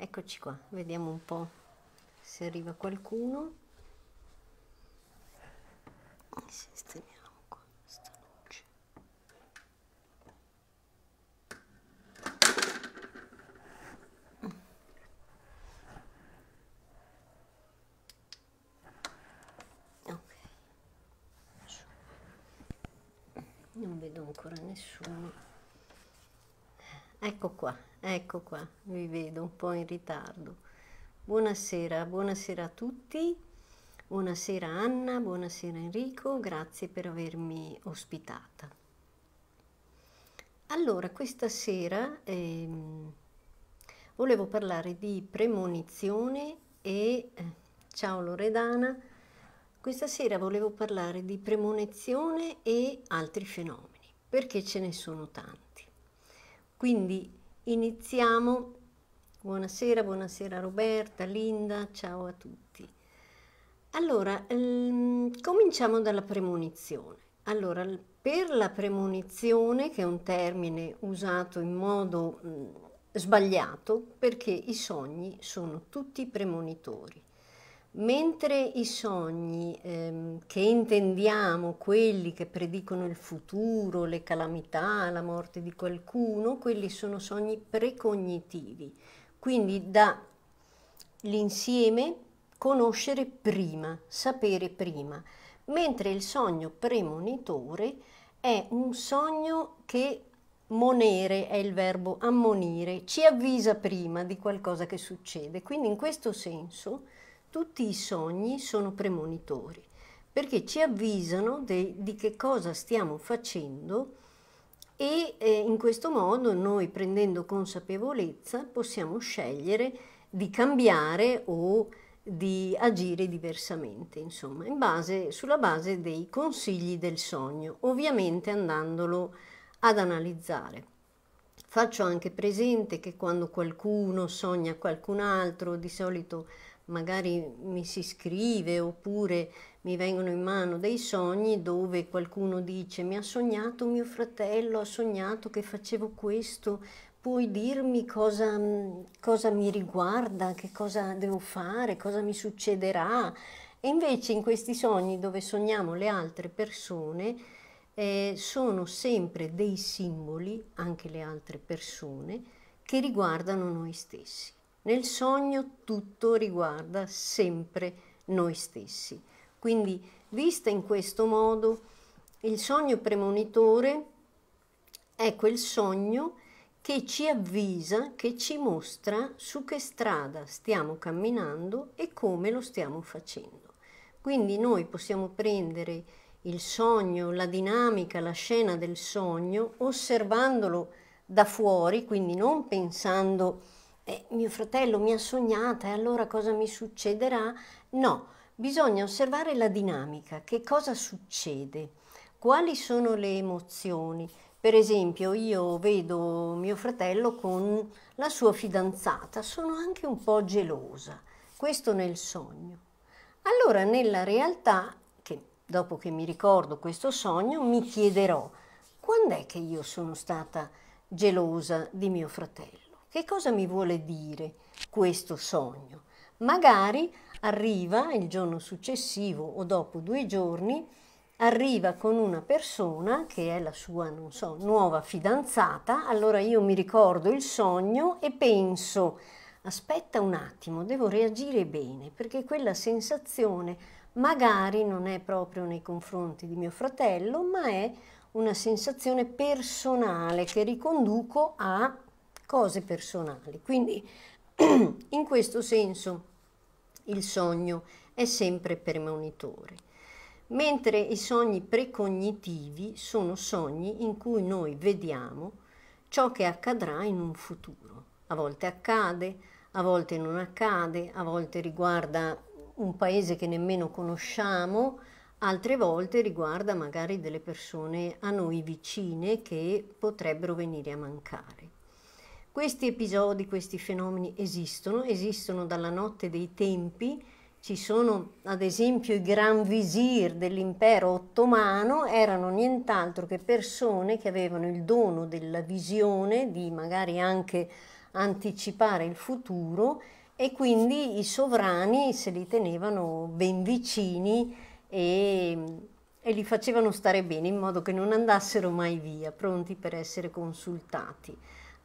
eccoci qua vediamo un po se arriva qualcuno mm. non vedo ancora nessuno ecco qua Ecco qua, vi vedo un po' in ritardo. Buonasera, buonasera a tutti. Buonasera Anna, buonasera Enrico, grazie per avermi ospitata. Allora, questa sera ehm, volevo parlare di premonizione e eh, ciao Loredana. Questa sera volevo parlare di premonizione e altri fenomeni, perché ce ne sono tanti. Quindi Iniziamo. Buonasera, buonasera Roberta, Linda, ciao a tutti. Allora, ehm, cominciamo dalla premonizione. Allora, per la premonizione, che è un termine usato in modo mh, sbagliato, perché i sogni sono tutti premonitori. Mentre i sogni, ehm, che intendiamo quelli che predicono il futuro, le calamità, la morte di qualcuno, quelli sono sogni precognitivi, quindi dall'insieme conoscere prima, sapere prima, mentre il sogno premonitore è un sogno che monere è il verbo ammonire, ci avvisa prima di qualcosa che succede, quindi in questo senso tutti i sogni sono premonitori perché ci avvisano de, di che cosa stiamo facendo e eh, in questo modo noi prendendo consapevolezza possiamo scegliere di cambiare o di agire diversamente, insomma, in base, sulla base dei consigli del sogno, ovviamente andandolo ad analizzare. Faccio anche presente che quando qualcuno sogna qualcun altro, di solito magari mi si scrive oppure mi vengono in mano dei sogni dove qualcuno dice mi ha sognato mio fratello, ha sognato che facevo questo, puoi dirmi cosa, cosa mi riguarda, che cosa devo fare, cosa mi succederà. E invece in questi sogni dove sogniamo le altre persone eh, sono sempre dei simboli, anche le altre persone, che riguardano noi stessi. Nel sogno tutto riguarda sempre noi stessi. Quindi, vista in questo modo, il sogno premonitore è quel sogno che ci avvisa, che ci mostra su che strada stiamo camminando e come lo stiamo facendo. Quindi noi possiamo prendere il sogno, la dinamica, la scena del sogno, osservandolo da fuori, quindi non pensando eh, mio fratello mi ha sognata e allora cosa mi succederà? No, bisogna osservare la dinamica, che cosa succede, quali sono le emozioni. Per esempio io vedo mio fratello con la sua fidanzata, sono anche un po' gelosa, questo nel sogno. Allora nella realtà, che dopo che mi ricordo questo sogno, mi chiederò quando è che io sono stata gelosa di mio fratello. Che cosa mi vuole dire questo sogno? Magari arriva il giorno successivo o dopo due giorni, arriva con una persona che è la sua, non so, nuova fidanzata, allora io mi ricordo il sogno e penso, aspetta un attimo, devo reagire bene, perché quella sensazione magari non è proprio nei confronti di mio fratello, ma è una sensazione personale che riconduco a cose personali. Quindi in questo senso il sogno è sempre premonitore, mentre i sogni precognitivi sono sogni in cui noi vediamo ciò che accadrà in un futuro. A volte accade, a volte non accade, a volte riguarda un paese che nemmeno conosciamo, altre volte riguarda magari delle persone a noi vicine che potrebbero venire a mancare. Questi episodi, questi fenomeni esistono, esistono dalla notte dei tempi, ci sono ad esempio i gran visir dell'impero ottomano, erano nient'altro che persone che avevano il dono della visione, di magari anche anticipare il futuro e quindi i sovrani se li tenevano ben vicini e, e li facevano stare bene in modo che non andassero mai via, pronti per essere consultati.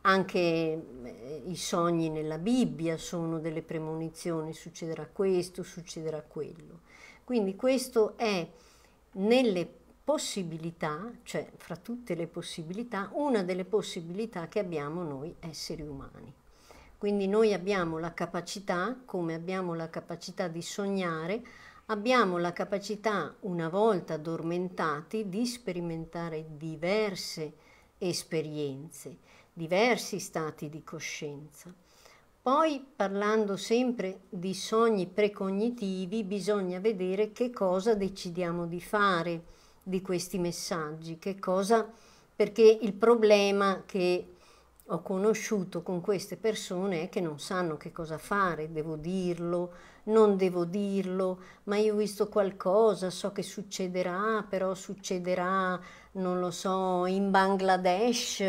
Anche eh, i sogni nella Bibbia sono delle premonizioni, succederà questo, succederà quello. Quindi questo è nelle possibilità, cioè fra tutte le possibilità, una delle possibilità che abbiamo noi esseri umani. Quindi noi abbiamo la capacità, come abbiamo la capacità di sognare, abbiamo la capacità, una volta addormentati, di sperimentare diverse esperienze diversi stati di coscienza. Poi, parlando sempre di sogni precognitivi, bisogna vedere che cosa decidiamo di fare di questi messaggi, che cosa, perché il problema che ho conosciuto con queste persone è che non sanno che cosa fare, devo dirlo, non devo dirlo, ma io ho visto qualcosa, so che succederà, però succederà non lo so, in Bangladesh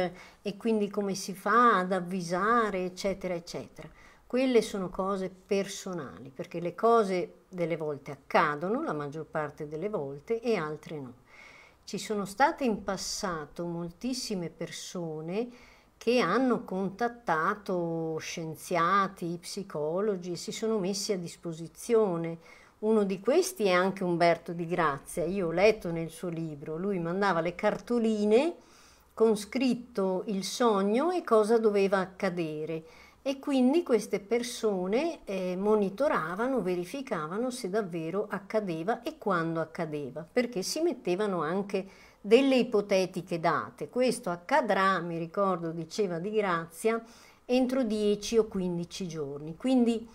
e quindi come si fa ad avvisare, eccetera, eccetera. Quelle sono cose personali, perché le cose delle volte accadono, la maggior parte delle volte, e altre no. Ci sono state in passato moltissime persone che hanno contattato scienziati, psicologi si sono messi a disposizione uno di questi è anche Umberto di Grazia. Io ho letto nel suo libro, lui mandava le cartoline con scritto il sogno e cosa doveva accadere e quindi queste persone eh, monitoravano, verificavano se davvero accadeva e quando accadeva, perché si mettevano anche delle ipotetiche date. Questo accadrà, mi ricordo, diceva Di Grazia, entro 10 o 15 giorni. Quindi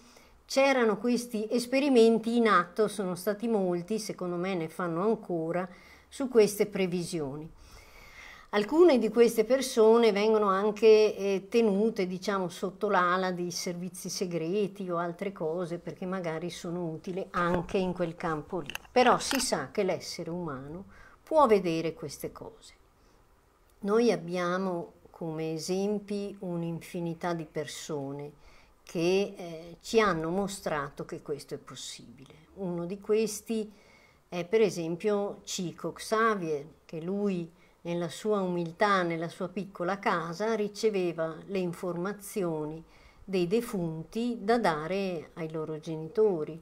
c'erano questi esperimenti in atto, sono stati molti, secondo me ne fanno ancora, su queste previsioni. Alcune di queste persone vengono anche eh, tenute, diciamo, sotto l'ala dei servizi segreti o altre cose perché magari sono utili anche in quel campo lì. Però si sa che l'essere umano può vedere queste cose. Noi abbiamo come esempi un'infinità di persone che eh, ci hanno mostrato che questo è possibile. Uno di questi è per esempio Cico Xavier, che lui nella sua umiltà, nella sua piccola casa, riceveva le informazioni dei defunti da dare ai loro genitori.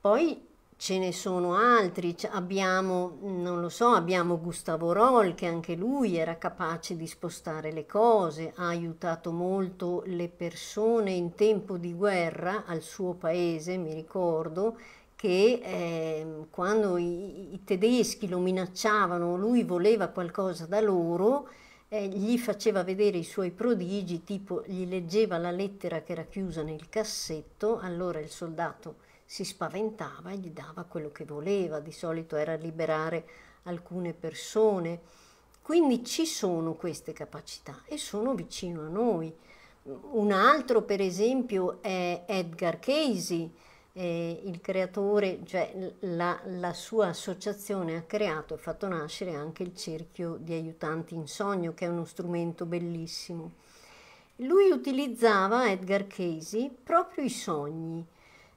Poi ce ne sono altri, abbiamo, non lo so, abbiamo Gustavo Roll che anche lui era capace di spostare le cose, ha aiutato molto le persone in tempo di guerra al suo paese, mi ricordo, che eh, quando i, i, tedeschi lo minacciavano, lui voleva qualcosa da loro, eh, gli faceva vedere i suoi prodigi, tipo gli leggeva la lettera che era chiusa nel cassetto, allora il soldato si spaventava e gli dava quello che voleva, di solito era liberare alcune persone. Quindi ci sono queste capacità e sono vicino a noi. Un altro, per esempio, è Edgar Casey, eh, il creatore, cioè la, la sua associazione ha creato e fatto nascere anche il cerchio di aiutanti in sogno, che è uno strumento bellissimo. Lui utilizzava, Edgar Casey, proprio i sogni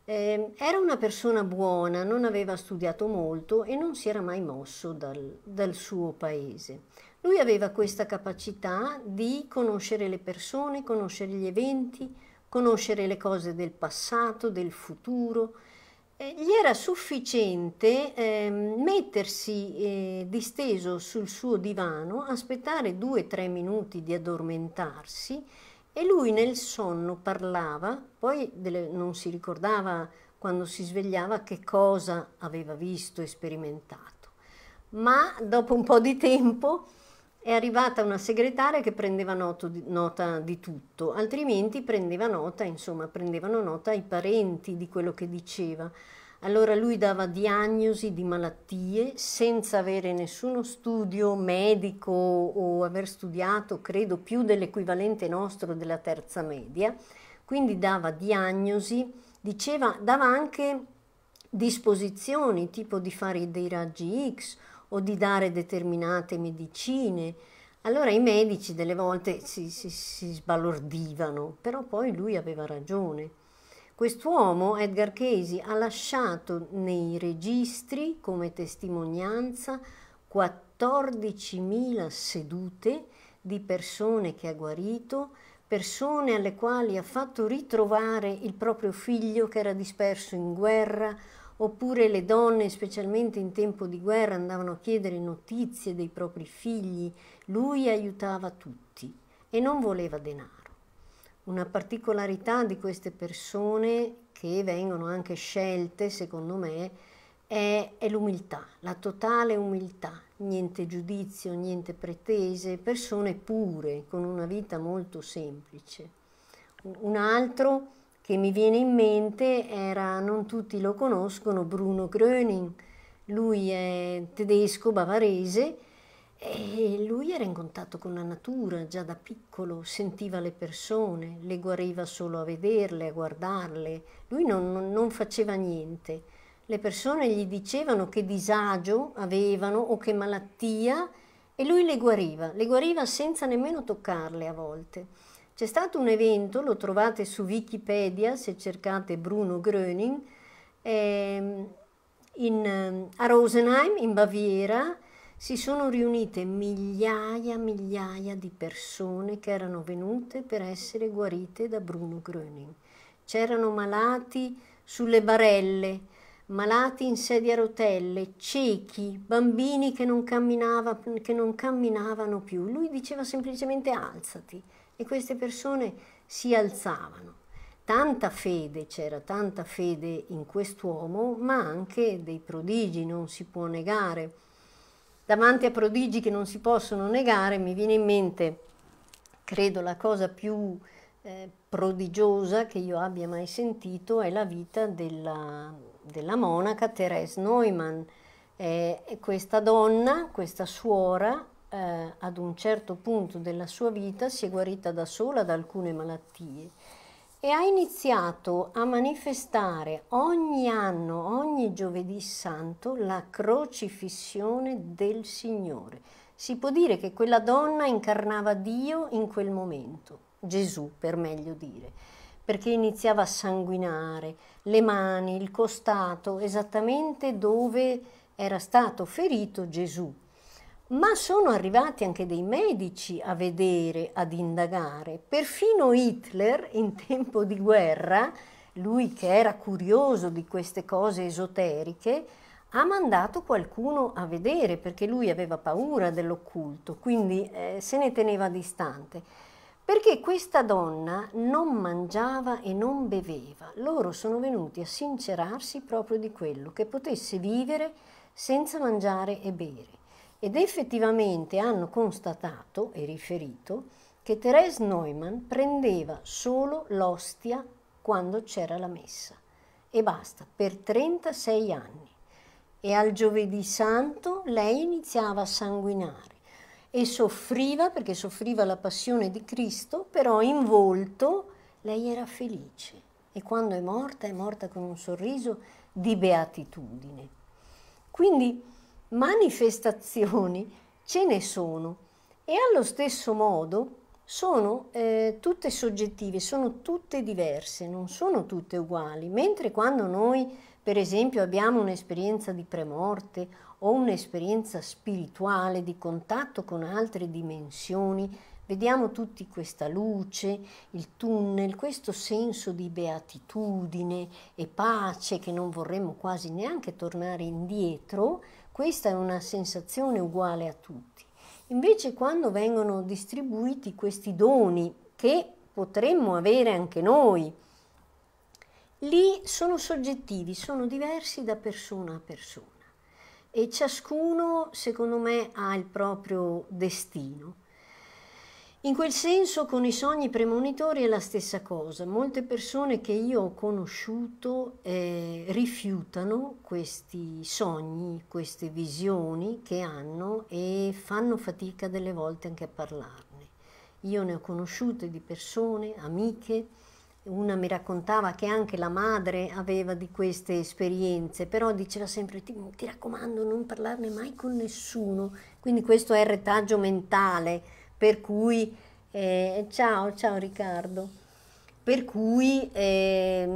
eh, era una persona buona, non aveva studiato molto e non si era mai mosso dal, dal suo paese. Lui aveva questa capacità di conoscere le persone, conoscere gli eventi, conoscere le cose del passato, del futuro. Eh, gli era sufficiente eh, mettersi eh, disteso sul suo divano, aspettare due o tre minuti di addormentarsi e lui nel sonno parlava, poi delle, non si ricordava quando si svegliava che cosa aveva visto e sperimentato, ma dopo un po' di tempo è arrivata una segretaria che prendeva noto, nota di tutto, altrimenti prendeva nota, insomma, prendevano nota i parenti di quello che diceva. Allora lui dava diagnosi di malattie senza avere nessuno studio medico o aver studiato, credo, più dell'equivalente nostro della terza media. Quindi dava diagnosi, diceva, dava anche disposizioni, tipo di fare dei raggi X o di dare determinate medicine. Allora i medici delle volte si, si, si sbalordivano, però poi lui aveva ragione. Quest'uomo, Edgar Casey, ha lasciato nei registri come testimonianza 14.000 sedute di persone che ha guarito, persone alle quali ha fatto ritrovare il proprio figlio che era disperso in guerra, oppure le donne, specialmente in tempo di guerra, andavano a chiedere notizie dei propri figli. Lui aiutava tutti e non voleva denaro. Una particolarità di queste persone che vengono anche scelte, secondo me, è, è l'umiltà, la totale umiltà, niente giudizio, niente pretese, persone pure, con una vita molto semplice. Un altro che mi viene in mente era, non tutti lo conoscono, Bruno Gröning. Lui è tedesco, bavarese, e lui era in contatto con la natura già da piccolo, sentiva le persone, le guariva solo a vederle, a guardarle, lui non, non faceva niente. Le persone gli dicevano che disagio avevano o che malattia e lui le guariva, le guariva senza nemmeno toccarle a volte. C'è stato un evento, lo trovate su Wikipedia se cercate Bruno Gröning, eh, in, ehm, a Rosenheim in Baviera si sono riunite migliaia e migliaia di persone che erano venute per essere guarite da Bruno Gröning. C'erano malati sulle barelle, malati in sedia a rotelle, ciechi, bambini che non, camminava, che non camminavano più. Lui diceva semplicemente alzati e queste persone si alzavano tanta fede, c'era tanta fede in quest'uomo, ma anche dei prodigi, non si può negare davanti a prodigi che non si possono negare, mi viene in mente, credo, la cosa più eh, prodigiosa che io abbia mai sentito è la vita della, della monaca Therese Neumann. Eh, questa donna, questa suora, eh, ad un certo punto della sua vita si è guarita da sola da alcune malattie e ha iniziato a manifestare ogni anno, ogni giovedì santo, la crocifissione del Signore. Si può dire che quella donna incarnava Dio in quel momento, Gesù per meglio dire, perché iniziava a sanguinare le mani, il costato, esattamente dove era stato ferito Gesù ma sono arrivati anche dei medici a vedere, ad indagare. Perfino Hitler in tempo di guerra, lui che era curioso di queste cose esoteriche, ha mandato qualcuno a vedere perché lui aveva paura dell'occulto, quindi eh, se ne teneva distante. Perché questa donna non mangiava e non beveva. Loro sono venuti a sincerarsi proprio di quello, che potesse vivere senza mangiare e bere ed effettivamente hanno constatato e riferito che Therese Neumann prendeva solo l'ostia quando c'era la messa e basta, per 36 anni. E al giovedì santo lei iniziava a sanguinare e soffriva perché soffriva la passione di Cristo, però in volto lei era felice e quando è morta è morta con un sorriso di beatitudine. Quindi manifestazioni ce ne sono e allo stesso modo sono eh, tutte soggettive, sono tutte diverse, non sono tutte uguali, mentre quando noi per esempio abbiamo un'esperienza di premorte o un'esperienza spirituale di contatto con altre dimensioni, vediamo tutti questa luce, il tunnel, questo senso di beatitudine e pace che non vorremmo quasi neanche tornare indietro, questa è una sensazione uguale a tutti. Invece quando vengono distribuiti questi doni che potremmo avere anche noi, lì sono soggettivi, sono diversi da persona a persona e ciascuno secondo me ha il proprio destino. In quel senso con i sogni premonitori è la stessa cosa. Molte persone che io ho conosciuto eh, rifiutano questi sogni, queste visioni che hanno e fanno fatica delle volte anche a parlarne. Io ne ho conosciute di persone, amiche, una mi raccontava che anche la madre aveva di queste esperienze, però diceva sempre ti, ti raccomando non parlarne mai con nessuno, quindi questo è il retaggio mentale per cui, eh, ciao, ciao Riccardo, per cui eh,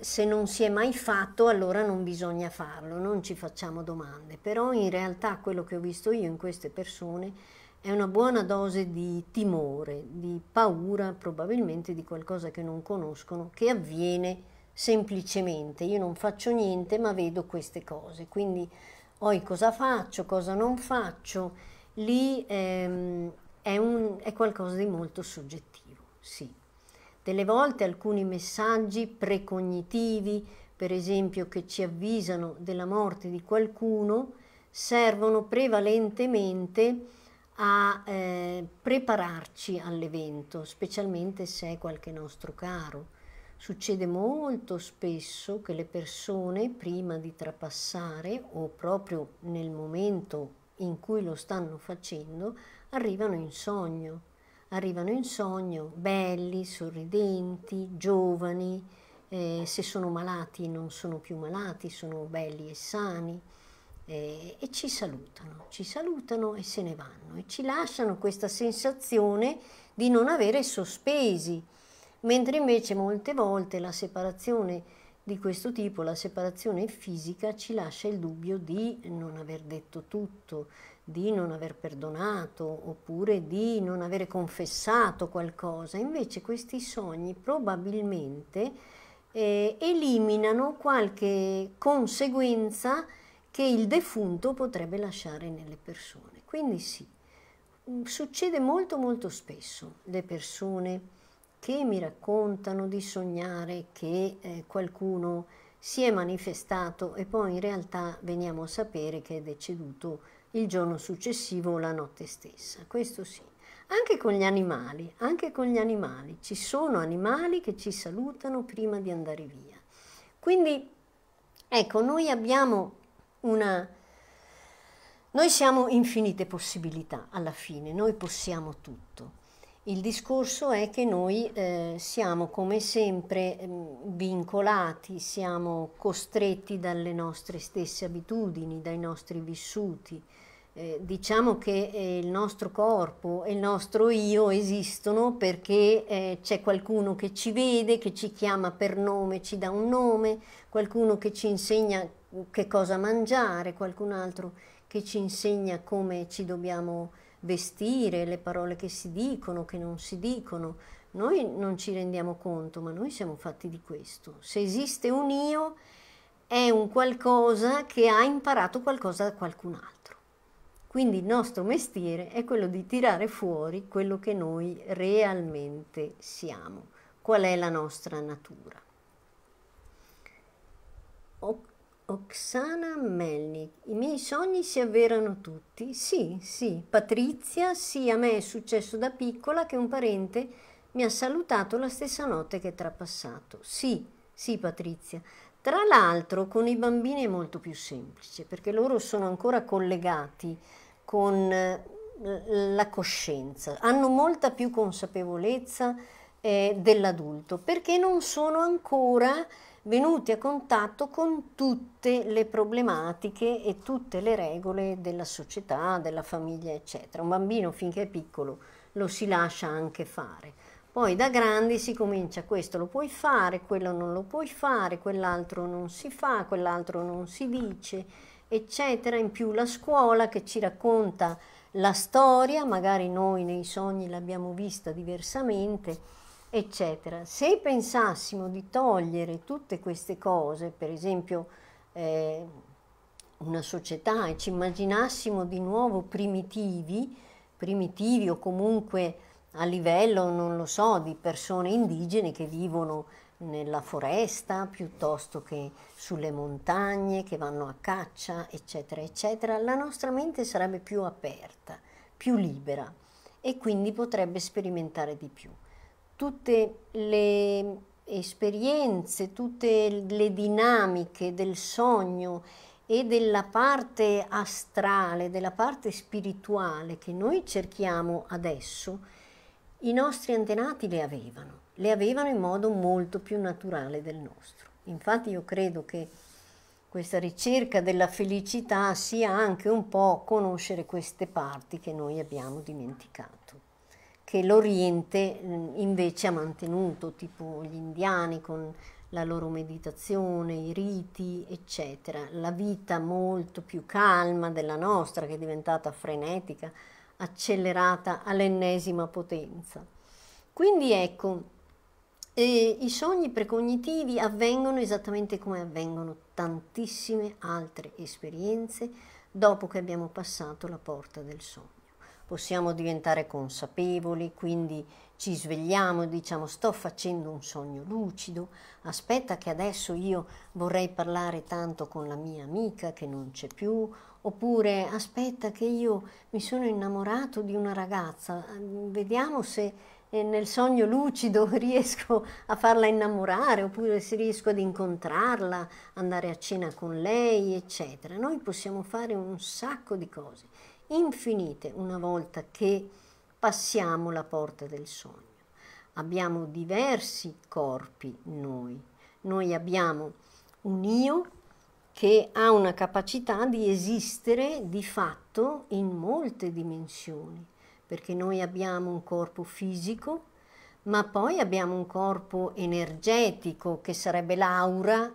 se non si è mai fatto allora non bisogna farlo, non ci facciamo domande, però in realtà quello che ho visto io in queste persone è una buona dose di timore, di paura probabilmente di qualcosa che non conoscono, che avviene semplicemente. Io non faccio niente ma vedo queste cose, quindi poi cosa faccio, cosa non faccio. Lì ehm, è, un, è qualcosa di molto soggettivo, sì. Delle volte alcuni messaggi precognitivi, per esempio che ci avvisano della morte di qualcuno, servono prevalentemente a eh, prepararci all'evento, specialmente se è qualche nostro caro. Succede molto spesso che le persone, prima di trapassare o proprio nel momento in cui lo stanno facendo, arrivano in sogno, arrivano in sogno belli, sorridenti, giovani, eh, se sono malati non sono più malati, sono belli e sani eh, e ci salutano, ci salutano e se ne vanno e ci lasciano questa sensazione di non avere sospesi, mentre invece molte volte la separazione di questo tipo, la separazione fisica, ci lascia il dubbio di non aver detto tutto, di non aver perdonato oppure di non avere confessato qualcosa, invece questi sogni probabilmente eh, eliminano qualche conseguenza che il defunto potrebbe lasciare nelle persone. Quindi sì, mm, succede molto molto spesso le persone che mi raccontano di sognare che eh, qualcuno si è manifestato e poi in realtà veniamo a sapere che è deceduto il giorno successivo o la notte stessa, questo sì. Anche con gli animali, anche con gli animali, ci sono animali che ci salutano prima di andare via. Quindi, ecco, noi abbiamo una... Noi siamo infinite possibilità alla fine, noi possiamo tutto. Il discorso è che noi eh, siamo come sempre mm, vincolati, siamo costretti dalle nostre stesse abitudini, dai nostri vissuti, eh, diciamo che eh, il nostro corpo e il nostro io esistono perché eh, c'è qualcuno che ci vede, che ci chiama per nome, ci dà un nome, qualcuno che ci insegna che cosa mangiare, qualcun altro che ci insegna come ci dobbiamo vestire, le parole che si dicono, che non si dicono. Noi non ci rendiamo conto, ma noi siamo fatti di questo. Se esiste un io, è un qualcosa che ha imparato qualcosa da qualcun altro. Quindi il nostro mestiere è quello di tirare fuori quello che noi realmente siamo, qual è la nostra natura. O- Oksana Melnik, i miei sogni si avverano tutti? Sì, sì. Patrizia, sì, a me è successo da piccola che un parente mi ha salutato la stessa notte che è trapassato. Sì, sì, Patrizia. Tra l'altro con i bambini è molto più semplice perché loro sono ancora collegati con eh, la coscienza, hanno molta più consapevolezza eh, dell'adulto perché non sono ancora venuti a contatto con tutte le problematiche e tutte le regole della società, della famiglia, eccetera. Un bambino finché è piccolo lo si lascia anche fare. Poi da grandi si comincia questo lo puoi fare, quello non lo puoi fare, quell'altro non si fa, quell'altro non si dice eccetera. In più la scuola che ci racconta la storia, magari noi nei sogni l'abbiamo vista diversamente, eccetera. Se pensassimo di togliere tutte queste cose, per esempio eh, una società, e ci immaginassimo di nuovo primitivi, primitivi o comunque a livello, non lo so, di persone indigene che vivono nella foresta piuttosto che sulle montagne che vanno a caccia, eccetera, eccetera, la nostra mente sarebbe più aperta, più libera e quindi potrebbe sperimentare di più. Tutte le esperienze, tutte le dinamiche del sogno e della parte astrale, della parte spirituale che noi cerchiamo adesso, i nostri antenati le avevano le avevano in modo molto più naturale del nostro. Infatti io credo che questa ricerca della felicità sia anche un po' conoscere queste parti che noi abbiamo dimenticato, che l'Oriente invece ha mantenuto, tipo gli indiani con la loro meditazione, i riti, eccetera, la vita molto più calma della nostra che è diventata frenetica, accelerata all'ennesima potenza. Quindi ecco, e I sogni precognitivi avvengono esattamente come avvengono tantissime altre esperienze dopo che abbiamo passato la porta del sogno. Possiamo diventare consapevoli, quindi ci svegliamo e diciamo sto facendo un sogno lucido, aspetta che adesso io vorrei parlare tanto con la mia amica che non c'è più, oppure aspetta che io mi sono innamorato di una ragazza, vediamo se nel sogno lucido riesco a farla innamorare oppure se riesco ad incontrarla, andare a cena con lei, eccetera. Noi possiamo fare un sacco di cose, infinite, una volta che passiamo la porta del sogno. Abbiamo diversi corpi noi. Noi abbiamo un io che ha una capacità di esistere di fatto in molte dimensioni perché noi abbiamo un corpo fisico, ma poi abbiamo un corpo energetico che sarebbe l'aura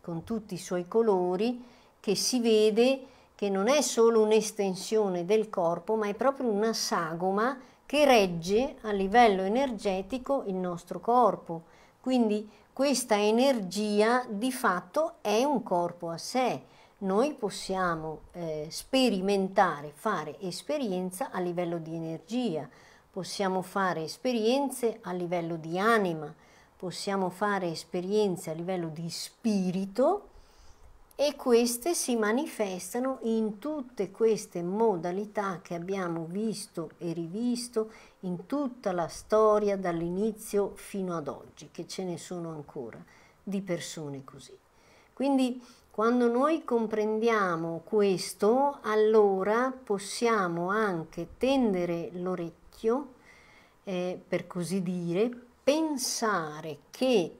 con tutti i suoi colori che si vede che non è solo un'estensione del corpo, ma è proprio una sagoma che regge a livello energetico il nostro corpo. Quindi questa energia di fatto è un corpo a sé noi possiamo eh, sperimentare, fare esperienza a livello di energia, possiamo fare esperienze a livello di anima, possiamo fare esperienze a livello di spirito e queste si manifestano in tutte queste modalità che abbiamo visto e rivisto in tutta la storia dall'inizio fino ad oggi, che ce ne sono ancora di persone così. Quindi quando noi comprendiamo questo, allora possiamo anche tendere l'orecchio, eh, per così dire, pensare che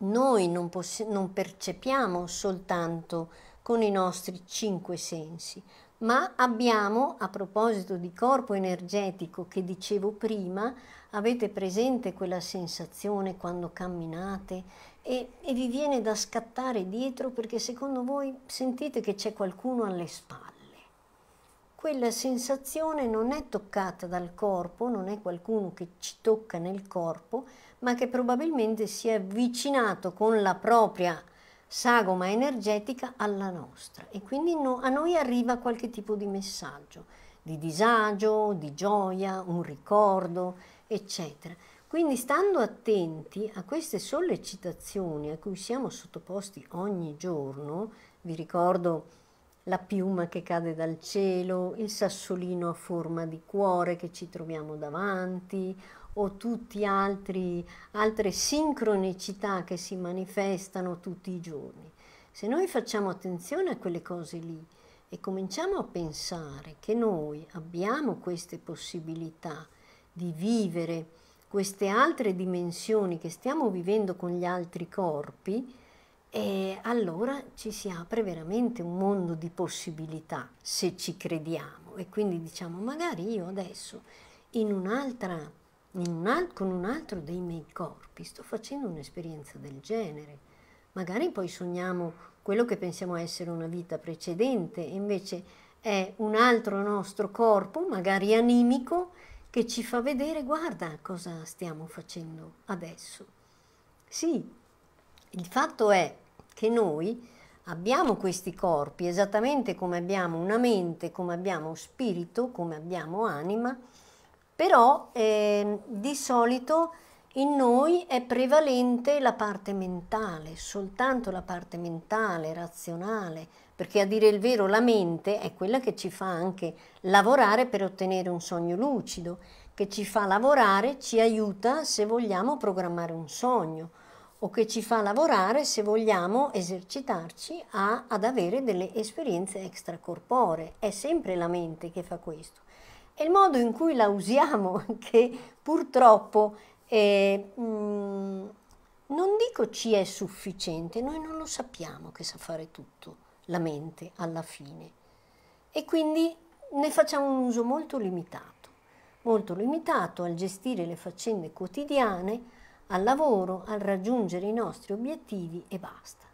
noi non, poss- non percepiamo soltanto con i nostri cinque sensi, ma abbiamo, a proposito di corpo energetico che dicevo prima, avete presente quella sensazione quando camminate e, e vi viene da scattare dietro perché secondo voi sentite che c'è qualcuno alle spalle. Quella sensazione non è toccata dal corpo, non è qualcuno che ci tocca nel corpo, ma che probabilmente si è avvicinato con la propria sagoma energetica alla nostra e quindi no, a noi arriva qualche tipo di messaggio di disagio, di gioia, un ricordo, eccetera. Quindi stando attenti a queste sollecitazioni a cui siamo sottoposti ogni giorno, vi ricordo la piuma che cade dal cielo, il sassolino a forma di cuore che ci troviamo davanti o tutte altre sincronicità che si manifestano tutti i giorni. Se noi facciamo attenzione a quelle cose lì e cominciamo a pensare che noi abbiamo queste possibilità di vivere, queste altre dimensioni che stiamo vivendo con gli altri corpi, e allora ci si apre veramente un mondo di possibilità se ci crediamo e quindi diciamo magari io adesso in un'altra, in un alt- con un altro dei miei corpi sto facendo un'esperienza del genere. Magari poi sogniamo quello che pensiamo essere una vita precedente invece è un altro nostro corpo, magari animico, che ci fa vedere, guarda cosa stiamo facendo adesso. Sì, il fatto è che noi abbiamo questi corpi esattamente come abbiamo una mente, come abbiamo spirito, come abbiamo anima, però eh, di solito in noi è prevalente la parte mentale, soltanto la parte mentale, razionale, perché a dire il vero la mente è quella che ci fa anche lavorare per ottenere un sogno lucido, che ci fa lavorare, ci aiuta se vogliamo programmare un sogno o che ci fa lavorare se vogliamo esercitarci a, ad avere delle esperienze extracorporee. È sempre la mente che fa questo. È il modo in cui la usiamo che purtroppo eh, mh, mm, non dico ci è sufficiente, noi non lo sappiamo che sa fare tutto la mente alla fine e quindi ne facciamo un uso molto limitato, molto limitato al gestire le faccende quotidiane, al lavoro, al raggiungere i nostri obiettivi e basta.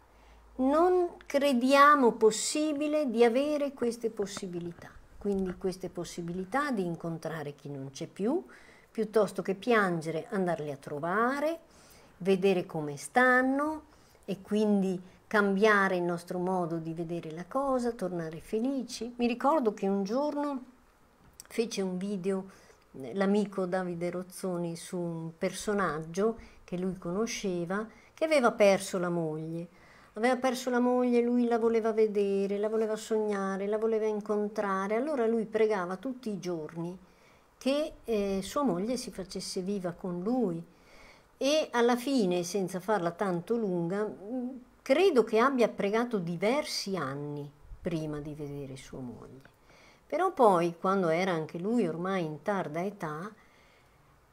Non crediamo possibile di avere queste possibilità, quindi queste possibilità di incontrare chi non c'è più, piuttosto che piangere, andarli a trovare, vedere come stanno e quindi cambiare il nostro modo di vedere la cosa, tornare felici. Mi ricordo che un giorno fece un video eh, l'amico Davide Rozzoni su un personaggio che lui conosceva che aveva perso la moglie. Aveva perso la moglie, lui la voleva vedere, la voleva sognare, la voleva incontrare. Allora lui pregava tutti i giorni che eh, sua moglie si facesse viva con lui e alla fine, senza farla tanto lunga, Credo che abbia pregato diversi anni prima di vedere sua moglie. Però poi, quando era anche lui ormai in tarda età,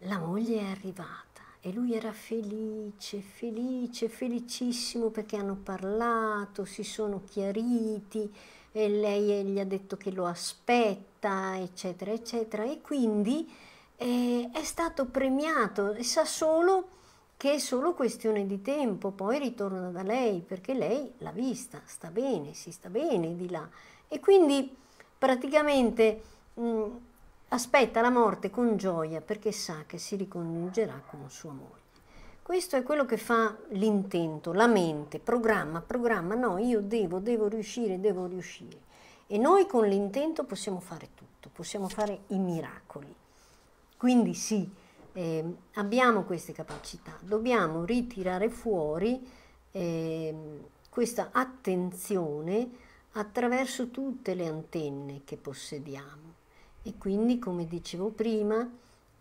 la moglie è arrivata e lui era felice, felice, felicissimo perché hanno parlato, si sono chiariti e lei gli ha detto che lo aspetta, eccetera, eccetera. E quindi eh, è stato premiato, sa solo che è solo questione di tempo, poi ritorna da lei perché lei l'ha vista, sta bene, si sta bene di là e quindi praticamente mh, mm, aspetta la morte con gioia perché sa che si ricongiungerà con sua moglie. Questo è quello che fa l'intento, la mente, programma, programma, no, io devo, devo riuscire, devo riuscire. E noi con l'intento possiamo fare tutto, possiamo fare i miracoli. Quindi sì, eh, abbiamo queste capacità, dobbiamo ritirare fuori eh, questa attenzione attraverso tutte le antenne che possediamo e quindi, come dicevo prima,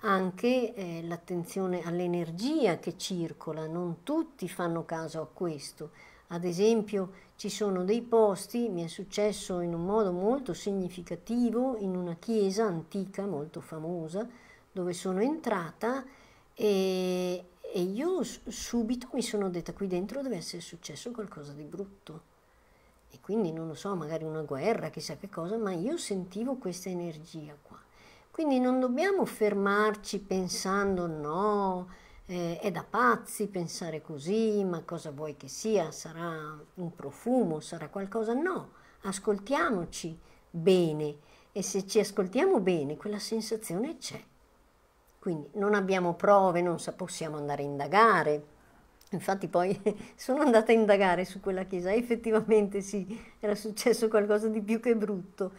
anche eh, l'attenzione all'energia che circola, non tutti fanno caso a questo. Ad esempio, ci sono dei posti, mi è successo in un modo molto significativo in una chiesa antica molto famosa, dove sono entrata e, e io subito mi sono detta qui dentro deve essere successo qualcosa di brutto. E quindi non lo so, magari una guerra, chissà che cosa, ma io sentivo questa energia qua. Quindi non dobbiamo fermarci pensando no, eh, è da pazzi pensare così, ma cosa vuoi che sia? Sarà un profumo, sarà qualcosa? No, ascoltiamoci bene e se ci ascoltiamo bene quella sensazione c'è. Quindi non abbiamo prove, non possiamo andare a indagare. Infatti poi sono andata a indagare su quella chiesa, effettivamente sì, era successo qualcosa di più che brutto.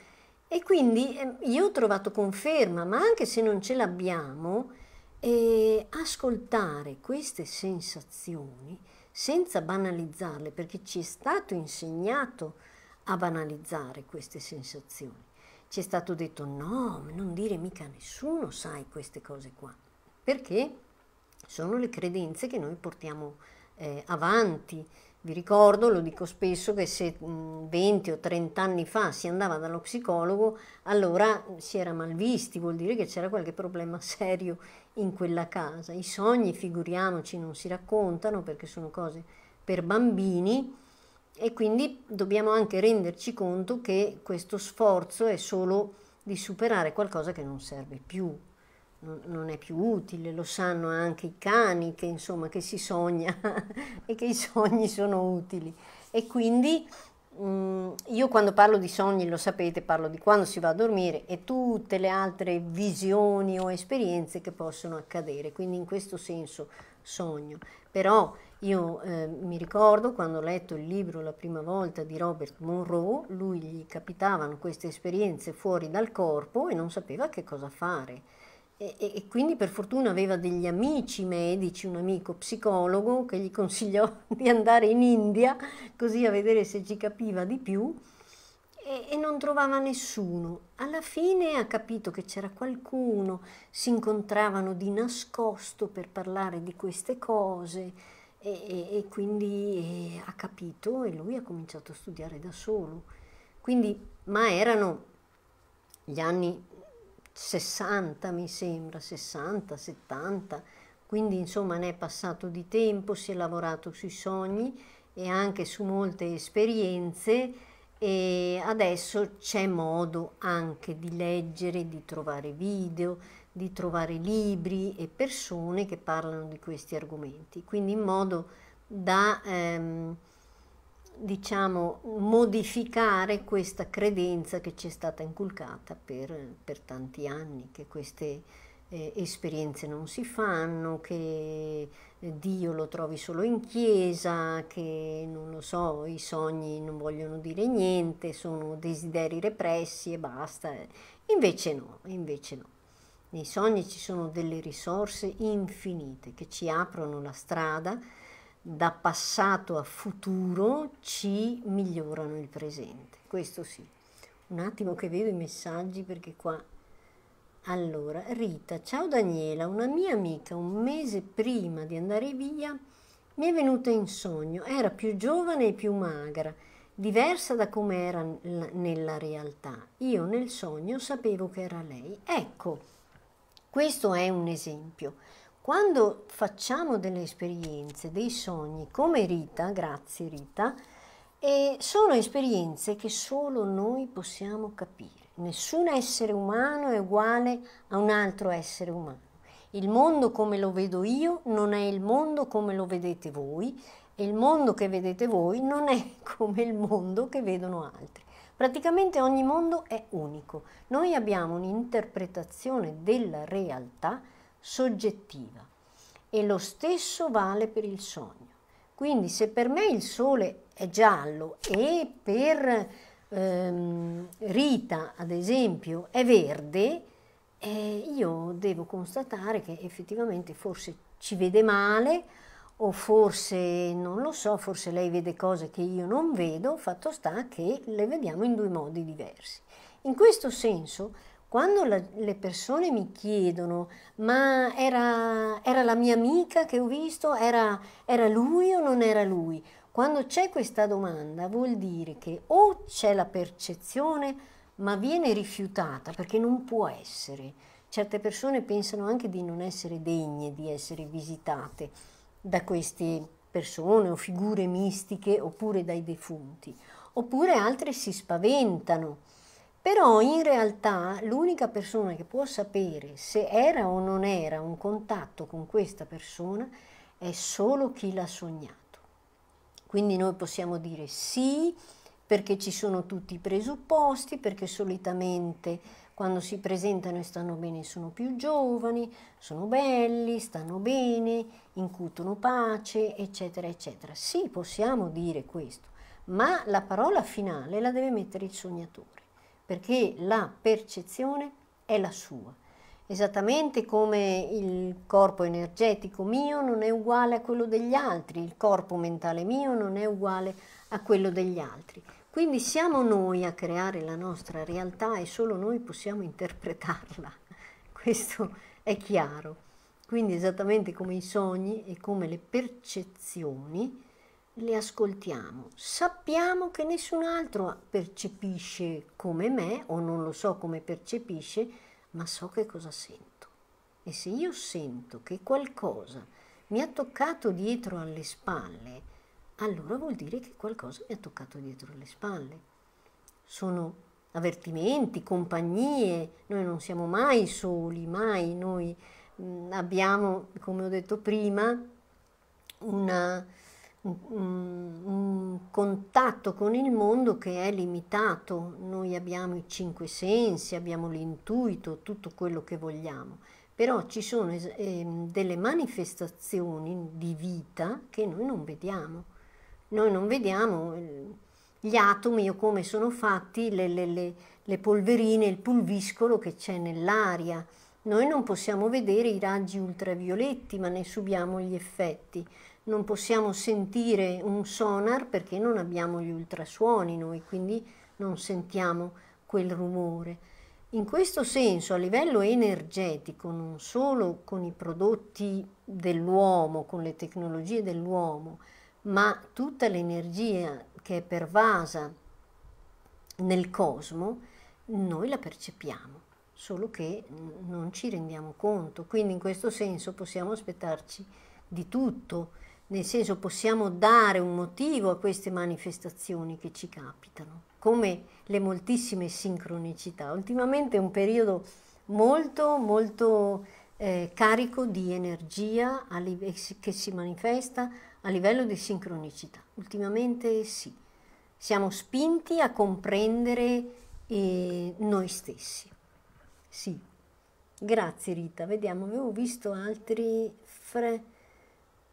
E quindi ehm, io ho trovato conferma, ma anche se non ce l'abbiamo, eh, ascoltare queste sensazioni senza banalizzarle, perché ci è stato insegnato a banalizzare queste sensazioni ci è stato detto no, non dire mica a nessuno, sai queste cose qua, perché sono le credenze che noi portiamo eh, avanti. Vi ricordo, lo dico spesso, che se 20 mm, o 30 anni fa si andava dallo psicologo, allora si era malvisti, vuol dire che c'era qualche problema serio in quella casa. I sogni, figuriamoci, non si raccontano perché sono cose per bambini e quindi dobbiamo anche renderci conto che questo sforzo è solo di superare qualcosa che non serve più, non è più utile, lo sanno anche i cani che insomma che si sogna e che i sogni sono utili. E quindi mh, mm, io quando parlo di sogni, lo sapete, parlo di quando si va a dormire e tutte le altre visioni o esperienze che possono accadere, quindi in questo senso sogno. Però io eh, mi ricordo quando ho letto il libro la prima volta di Robert Monroe, lui gli capitavano queste esperienze fuori dal corpo e non sapeva che cosa fare. E, e, e quindi per fortuna aveva degli amici medici, un amico psicologo che gli consigliò di andare in India così a vedere se ci capiva di più e, non trovava nessuno. Alla fine ha capito che c'era qualcuno, si incontravano di nascosto per parlare di queste cose e, e, e quindi eh, ha capito e lui ha cominciato a studiare da solo. Quindi, ma erano gli anni 60 mi sembra, 60, 70, quindi insomma ne è passato di tempo, si è lavorato sui sogni e anche su molte esperienze e adesso c'è modo anche di leggere, di trovare video, di trovare libri e persone che parlano di questi argomenti, quindi in modo da ehm, diciamo, modificare questa credenza che ci è stata inculcata per, per tanti anni, che queste eh, esperienze non si fanno, che eh, Dio lo trovi solo in chiesa, che non lo so, i sogni non vogliono dire niente, sono desideri repressi e basta. Invece no, invece no. Nei sogni ci sono delle risorse infinite che ci aprono la strada da passato a futuro, ci migliorano il presente. Questo sì. Un attimo che vedo i messaggi perché qua... Allora, Rita, ciao Daniela, una mia amica un mese prima di andare via mi è venuta in sogno, era più giovane e più magra, diversa da come era nella realtà. Io nel sogno sapevo che era lei. Ecco, questo è un esempio. Quando facciamo delle esperienze, dei sogni, come Rita, grazie Rita, e sono esperienze che solo noi possiamo capire. Nessun essere umano è uguale a un altro essere umano. Il mondo come lo vedo io non è il mondo come lo vedete voi e il mondo che vedete voi non è come il mondo che vedono altri. Praticamente ogni mondo è unico. Noi abbiamo un'interpretazione della realtà soggettiva e lo stesso vale per il sogno. Quindi se per me il sole è giallo e per ehm, Rita, ad esempio, è verde, eh, io devo constatare che effettivamente forse ci vede male o forse non lo so, forse lei vede cose che io non vedo, fatto sta che le vediamo in due modi diversi. In questo senso, quando la, le persone mi chiedono ma era, era, la mia amica che ho visto, era, era lui o non era lui, quando c'è questa domanda vuol dire che o c'è la percezione ma viene rifiutata perché non può essere. Certe persone pensano anche di non essere degne di essere visitate da queste persone o figure mistiche oppure dai defunti, oppure altre si spaventano. Però in realtà l'unica persona che può sapere se era o non era un contatto con questa persona è solo chi l'ha sognato. Quindi noi possiamo dire sì perché ci sono tutti i presupposti, perché solitamente quando si presentano e stanno bene sono più giovani, sono belli, stanno bene, incutono pace, eccetera, eccetera. Sì, possiamo dire questo, ma la parola finale la deve mettere il sognatore, perché la percezione è la sua. Esattamente come il corpo energetico mio non è uguale a quello degli altri, il corpo mentale mio non è uguale a quello degli altri. Quindi siamo noi a creare la nostra realtà e solo noi possiamo interpretarla, questo è chiaro. Quindi esattamente come i sogni e come le percezioni le ascoltiamo. Sappiamo che nessun altro percepisce come me o non lo so come percepisce, ma so che cosa sento. E se io sento che qualcosa mi ha toccato dietro alle spalle, allora vuol dire che qualcosa mi ha toccato dietro le spalle. Sono avvertimenti, compagnie, noi non siamo mai soli, mai noi mm, abbiamo, come ho detto prima, una, un, un, contatto con il mondo che è limitato, noi abbiamo i cinque sensi, abbiamo l'intuito, tutto quello che vogliamo, però ci sono eh, delle manifestazioni di vita che noi non vediamo noi non vediamo eh, gli atomi o come sono fatti le, le, le, le polverine, il pulviscolo che c'è nell'aria. Noi non possiamo vedere i raggi ultravioletti, ma ne subiamo gli effetti. Non possiamo sentire un sonar perché non abbiamo gli ultrasuoni noi, quindi non sentiamo quel rumore. In questo senso, a livello energetico, non solo con i prodotti dell'uomo, con le tecnologie dell'uomo, ma tutta l'energia che è pervasa nel cosmo, noi la percepiamo, solo che non ci rendiamo conto. Quindi in questo senso possiamo aspettarci di tutto, nel senso possiamo dare un motivo a queste manifestazioni che ci capitano, come le moltissime sincronicità. Ultimamente è un periodo molto, molto eh, carico di energia eh, che si manifesta a livello di sincronicità. Ultimamente sì, siamo spinti a comprendere eh, noi stessi. Sì, grazie Rita, vediamo, avevo visto altri... Fre-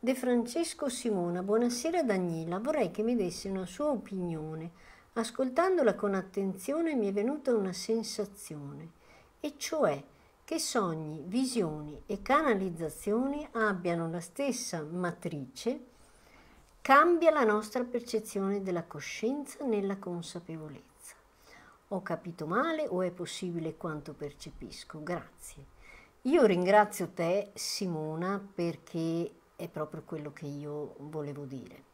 De Francesco Simona, buonasera Daniela, vorrei che mi desse una sua opinione. Ascoltandola con attenzione mi è venuta una sensazione, e cioè che sogni, visioni e canalizzazioni abbiano la stessa matrice cambia la nostra percezione della coscienza nella consapevolezza. Ho capito male o è possibile quanto percepisco? Grazie. Io ringrazio te Simona perché è proprio quello che io volevo dire.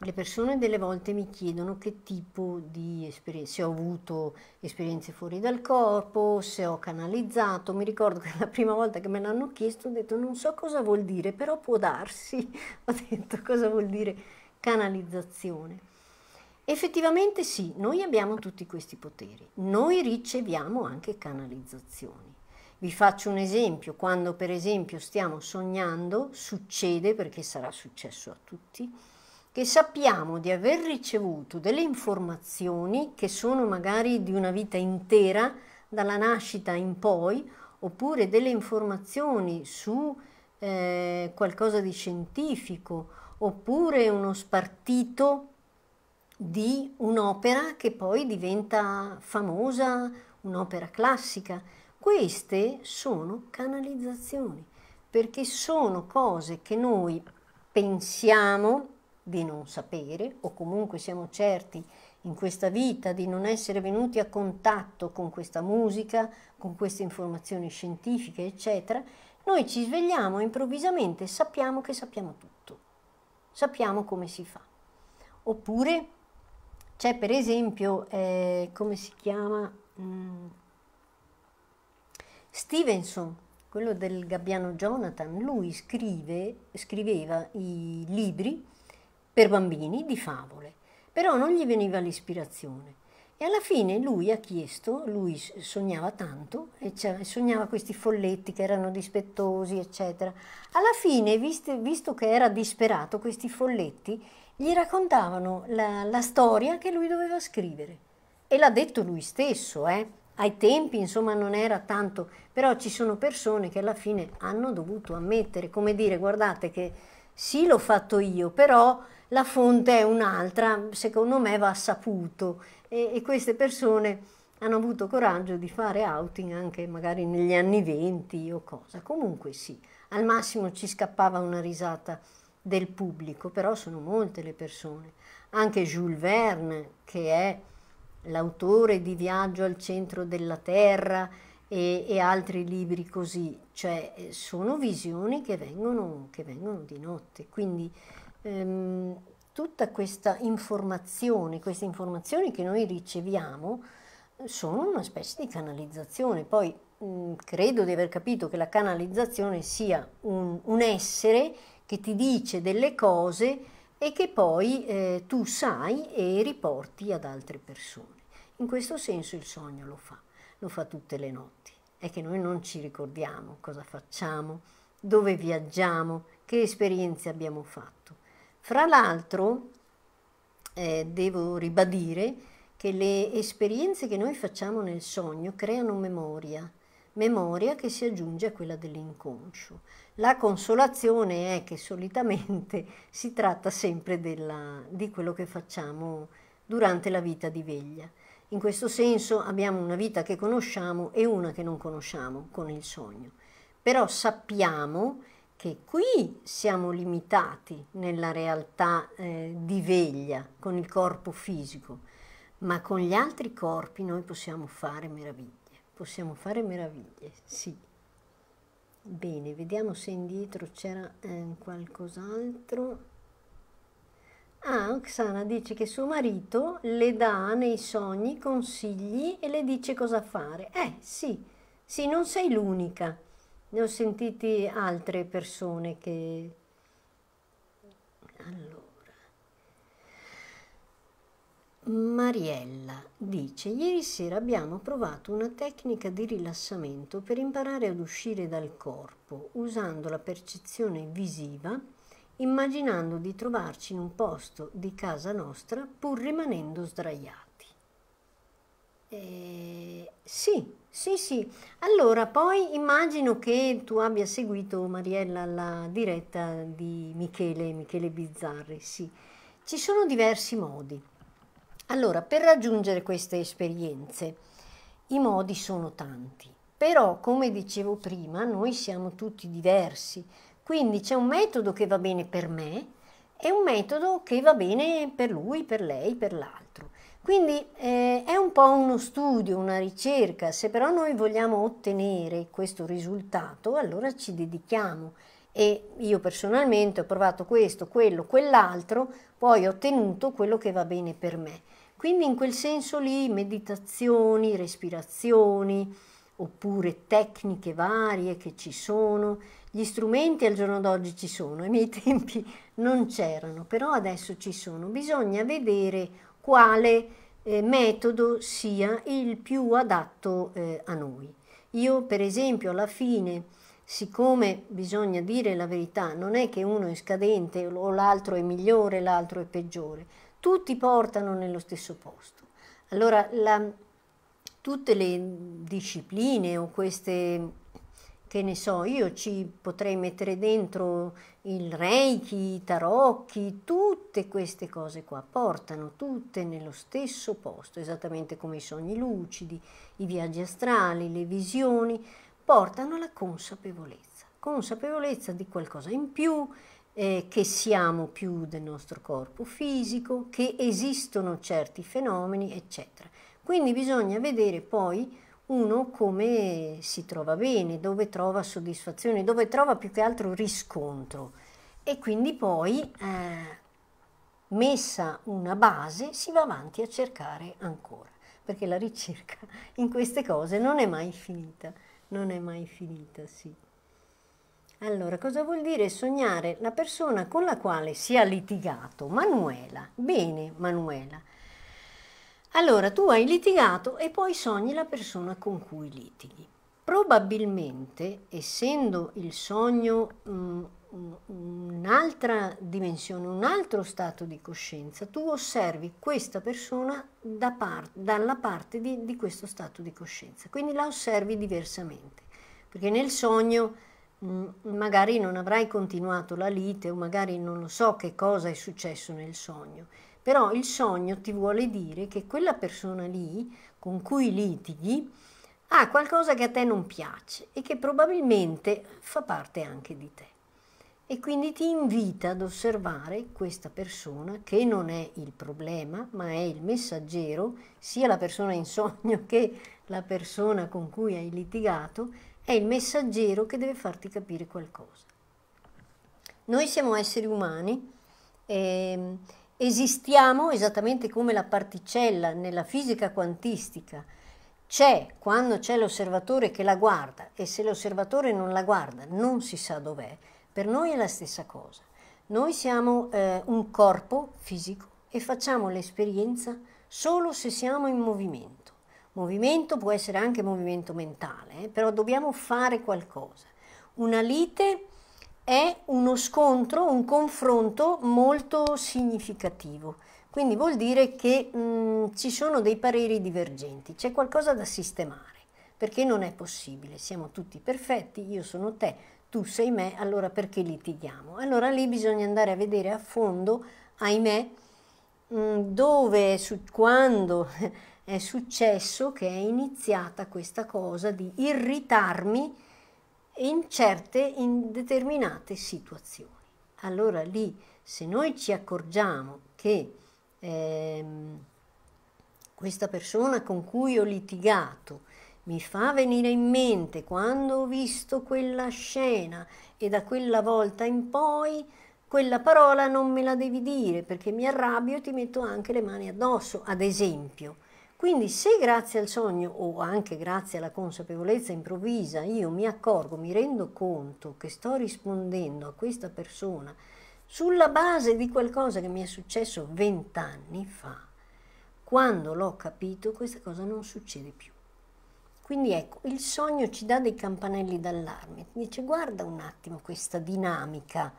Le persone delle volte mi chiedono che tipo di esperienze, se ho avuto esperienze fuori dal corpo, se ho canalizzato. Mi ricordo che la prima volta che me l'hanno chiesto ho detto non so cosa vuol dire, però può darsi. ho detto cosa vuol dire canalizzazione. Effettivamente sì, noi abbiamo tutti questi poteri. Noi riceviamo anche canalizzazioni. Vi faccio un esempio, quando per esempio stiamo sognando, succede perché sarà successo a tutti che sappiamo di aver ricevuto delle informazioni che sono magari di una vita intera, dalla nascita in poi, oppure delle informazioni su eh, qualcosa di scientifico, oppure uno spartito di un'opera che poi diventa famosa, un'opera classica. Queste sono canalizzazioni, perché sono cose che noi pensiamo, di non sapere o comunque siamo certi in questa vita di non essere venuti a contatto con questa musica, con queste informazioni scientifiche, eccetera, noi ci svegliamo improvvisamente e sappiamo che sappiamo tutto, sappiamo come si fa. Oppure c'è per esempio, eh, come si chiama, mm, Stevenson, quello del gabbiano Jonathan, lui scrive, scriveva i libri per bambini di favole, però non gli veniva l'ispirazione. E alla fine lui ha chiesto, lui sognava tanto, e sognava questi folletti che erano dispettosi, eccetera. Alla fine, visto, visto che era disperato, questi folletti gli raccontavano la, la, storia che lui doveva scrivere. E l'ha detto lui stesso, eh? ai tempi insomma non era tanto, però ci sono persone che alla fine hanno dovuto ammettere, come dire guardate che sì l'ho fatto io, però la fonte è un'altra, secondo me va saputo e, e, queste persone hanno avuto coraggio di fare outing anche magari negli anni venti o cosa, comunque sì, al massimo ci scappava una risata del pubblico, però sono molte le persone, anche Jules Verne che è l'autore di Viaggio al centro della Terra e, e altri libri così, cioè eh, sono visioni che vengono, che vengono di notte, quindi ehm, tutta questa informazione, queste informazioni che noi riceviamo eh, sono una specie di canalizzazione. Poi mh, mm, credo di aver capito che la canalizzazione sia un, un essere che ti dice delle cose e che poi eh, tu sai e riporti ad altre persone. In questo senso il sogno lo fa, lo fa tutte le notti. È che noi non ci ricordiamo cosa facciamo, dove viaggiamo, che esperienze abbiamo fatto. Fra l'altro, eh, devo ribadire che le esperienze che noi facciamo nel sogno creano memoria, memoria che si aggiunge a quella dell'inconscio. La consolazione è che solitamente si tratta sempre della, di quello che facciamo durante la vita di veglia. In questo senso abbiamo una vita che conosciamo e una che non conosciamo con il sogno, però sappiamo che che qui siamo limitati nella realtà eh, di veglia con il corpo fisico, ma con gli altri corpi noi possiamo fare meraviglie, possiamo fare meraviglie, sì. Bene, vediamo se indietro c'era eh, qualcos'altro. Ah, Oksana dice che suo marito le dà nei sogni consigli e le dice cosa fare. Eh sì, sì, non sei l'unica ne ho sentiti altre persone che... Allora. Mariella dice, ieri sera abbiamo provato una tecnica di rilassamento per imparare ad uscire dal corpo, usando la percezione visiva, immaginando di trovarci in un posto di casa nostra pur rimanendo sdraiati. E... Eh, sì, sì, sì. Allora, poi immagino che tu abbia seguito, Mariella, la diretta di Michele, Michele Bizzarri, sì. Ci sono diversi modi. Allora, per raggiungere queste esperienze, i modi sono tanti. Però, come dicevo prima, noi siamo tutti diversi. Quindi c'è un metodo che va bene per me e un metodo che va bene per lui, per lei, per l'altro. Quindi eh, è un po' uno studio, una ricerca, se però noi vogliamo ottenere questo risultato, allora ci dedichiamo e io personalmente ho provato questo, quello, quell'altro, poi ho ottenuto quello che va bene per me. Quindi in quel senso lì meditazioni, respirazioni, oppure tecniche varie che ci sono, gli strumenti al giorno d'oggi ci sono, ai miei tempi non c'erano, però adesso ci sono. Bisogna vedere quale eh, metodo sia il più adatto eh, a noi. Io per esempio alla fine, siccome bisogna dire la verità, non è che uno è scadente o l'altro è migliore, l'altro è peggiore, tutti portano nello stesso posto. Allora la, tutte le discipline o queste che ne so, io ci potrei mettere dentro il reiki, i tarocchi, tutte queste cose qua portano tutte nello stesso posto, esattamente come i sogni lucidi, i viaggi astrali, le visioni, portano alla consapevolezza, consapevolezza di qualcosa in più, eh, che siamo più del nostro corpo fisico, che esistono certi fenomeni, eccetera. Quindi bisogna vedere poi uno come si trova bene, dove trova soddisfazione, dove trova più che altro riscontro e quindi poi eh, messa una base si va avanti a cercare ancora, perché la ricerca in queste cose non è mai finita, non è mai finita, sì. Allora, cosa vuol dire sognare la persona con la quale si è litigato? Manuela. Bene, Manuela. Allora, tu hai litigato e poi sogni la persona con cui litighi. Probabilmente, essendo il sogno mh, mm, mm, un'altra dimensione, un altro stato di coscienza, tu osservi questa persona da par- dalla parte di, di questo stato di coscienza, quindi la osservi diversamente, perché nel sogno mh, mm, magari non avrai continuato la lite o magari non lo so che cosa è successo nel sogno però il sogno ti vuole dire che quella persona lì con cui litighi ha qualcosa che a te non piace e che probabilmente fa parte anche di te. E quindi ti invita ad osservare questa persona che non è il problema, ma è il messaggero, sia la persona in sogno che la persona con cui hai litigato, è il messaggero che deve farti capire qualcosa. Noi siamo esseri umani. E ehm, esistiamo esattamente come la particella nella fisica quantistica. C'è quando c'è l'osservatore che la guarda e se l'osservatore non la guarda non si sa dov'è, per noi è la stessa cosa. Noi siamo eh, un corpo fisico e facciamo l'esperienza solo se siamo in movimento. Movimento può essere anche movimento mentale, eh, però dobbiamo fare qualcosa. Una lite è uno scontro, un confronto molto significativo. Quindi vuol dire che mh, mm, ci sono dei pareri divergenti, c'è qualcosa da sistemare, perché non è possibile, siamo tutti perfetti, io sono te, tu sei me, allora perché litighiamo? Allora lì bisogna andare a vedere a fondo, ahimè, mh, mm, dove, su, quando è successo che è iniziata questa cosa di irritarmi in certe, in determinate situazioni. Allora lì, se noi ci accorgiamo che ehm, questa persona con cui ho litigato mi fa venire in mente quando ho visto quella scena e da quella volta in poi quella parola non me la devi dire perché mi arrabbio e ti metto anche le mani addosso, ad esempio. Quindi se grazie al sogno o anche grazie alla consapevolezza improvvisa io mi accorgo, mi rendo conto che sto rispondendo a questa persona sulla base di qualcosa che mi è successo vent'anni fa, quando l'ho capito questa cosa non succede più. Quindi ecco, il sogno ci dà dei campanelli d'allarme, dice guarda un attimo questa dinamica,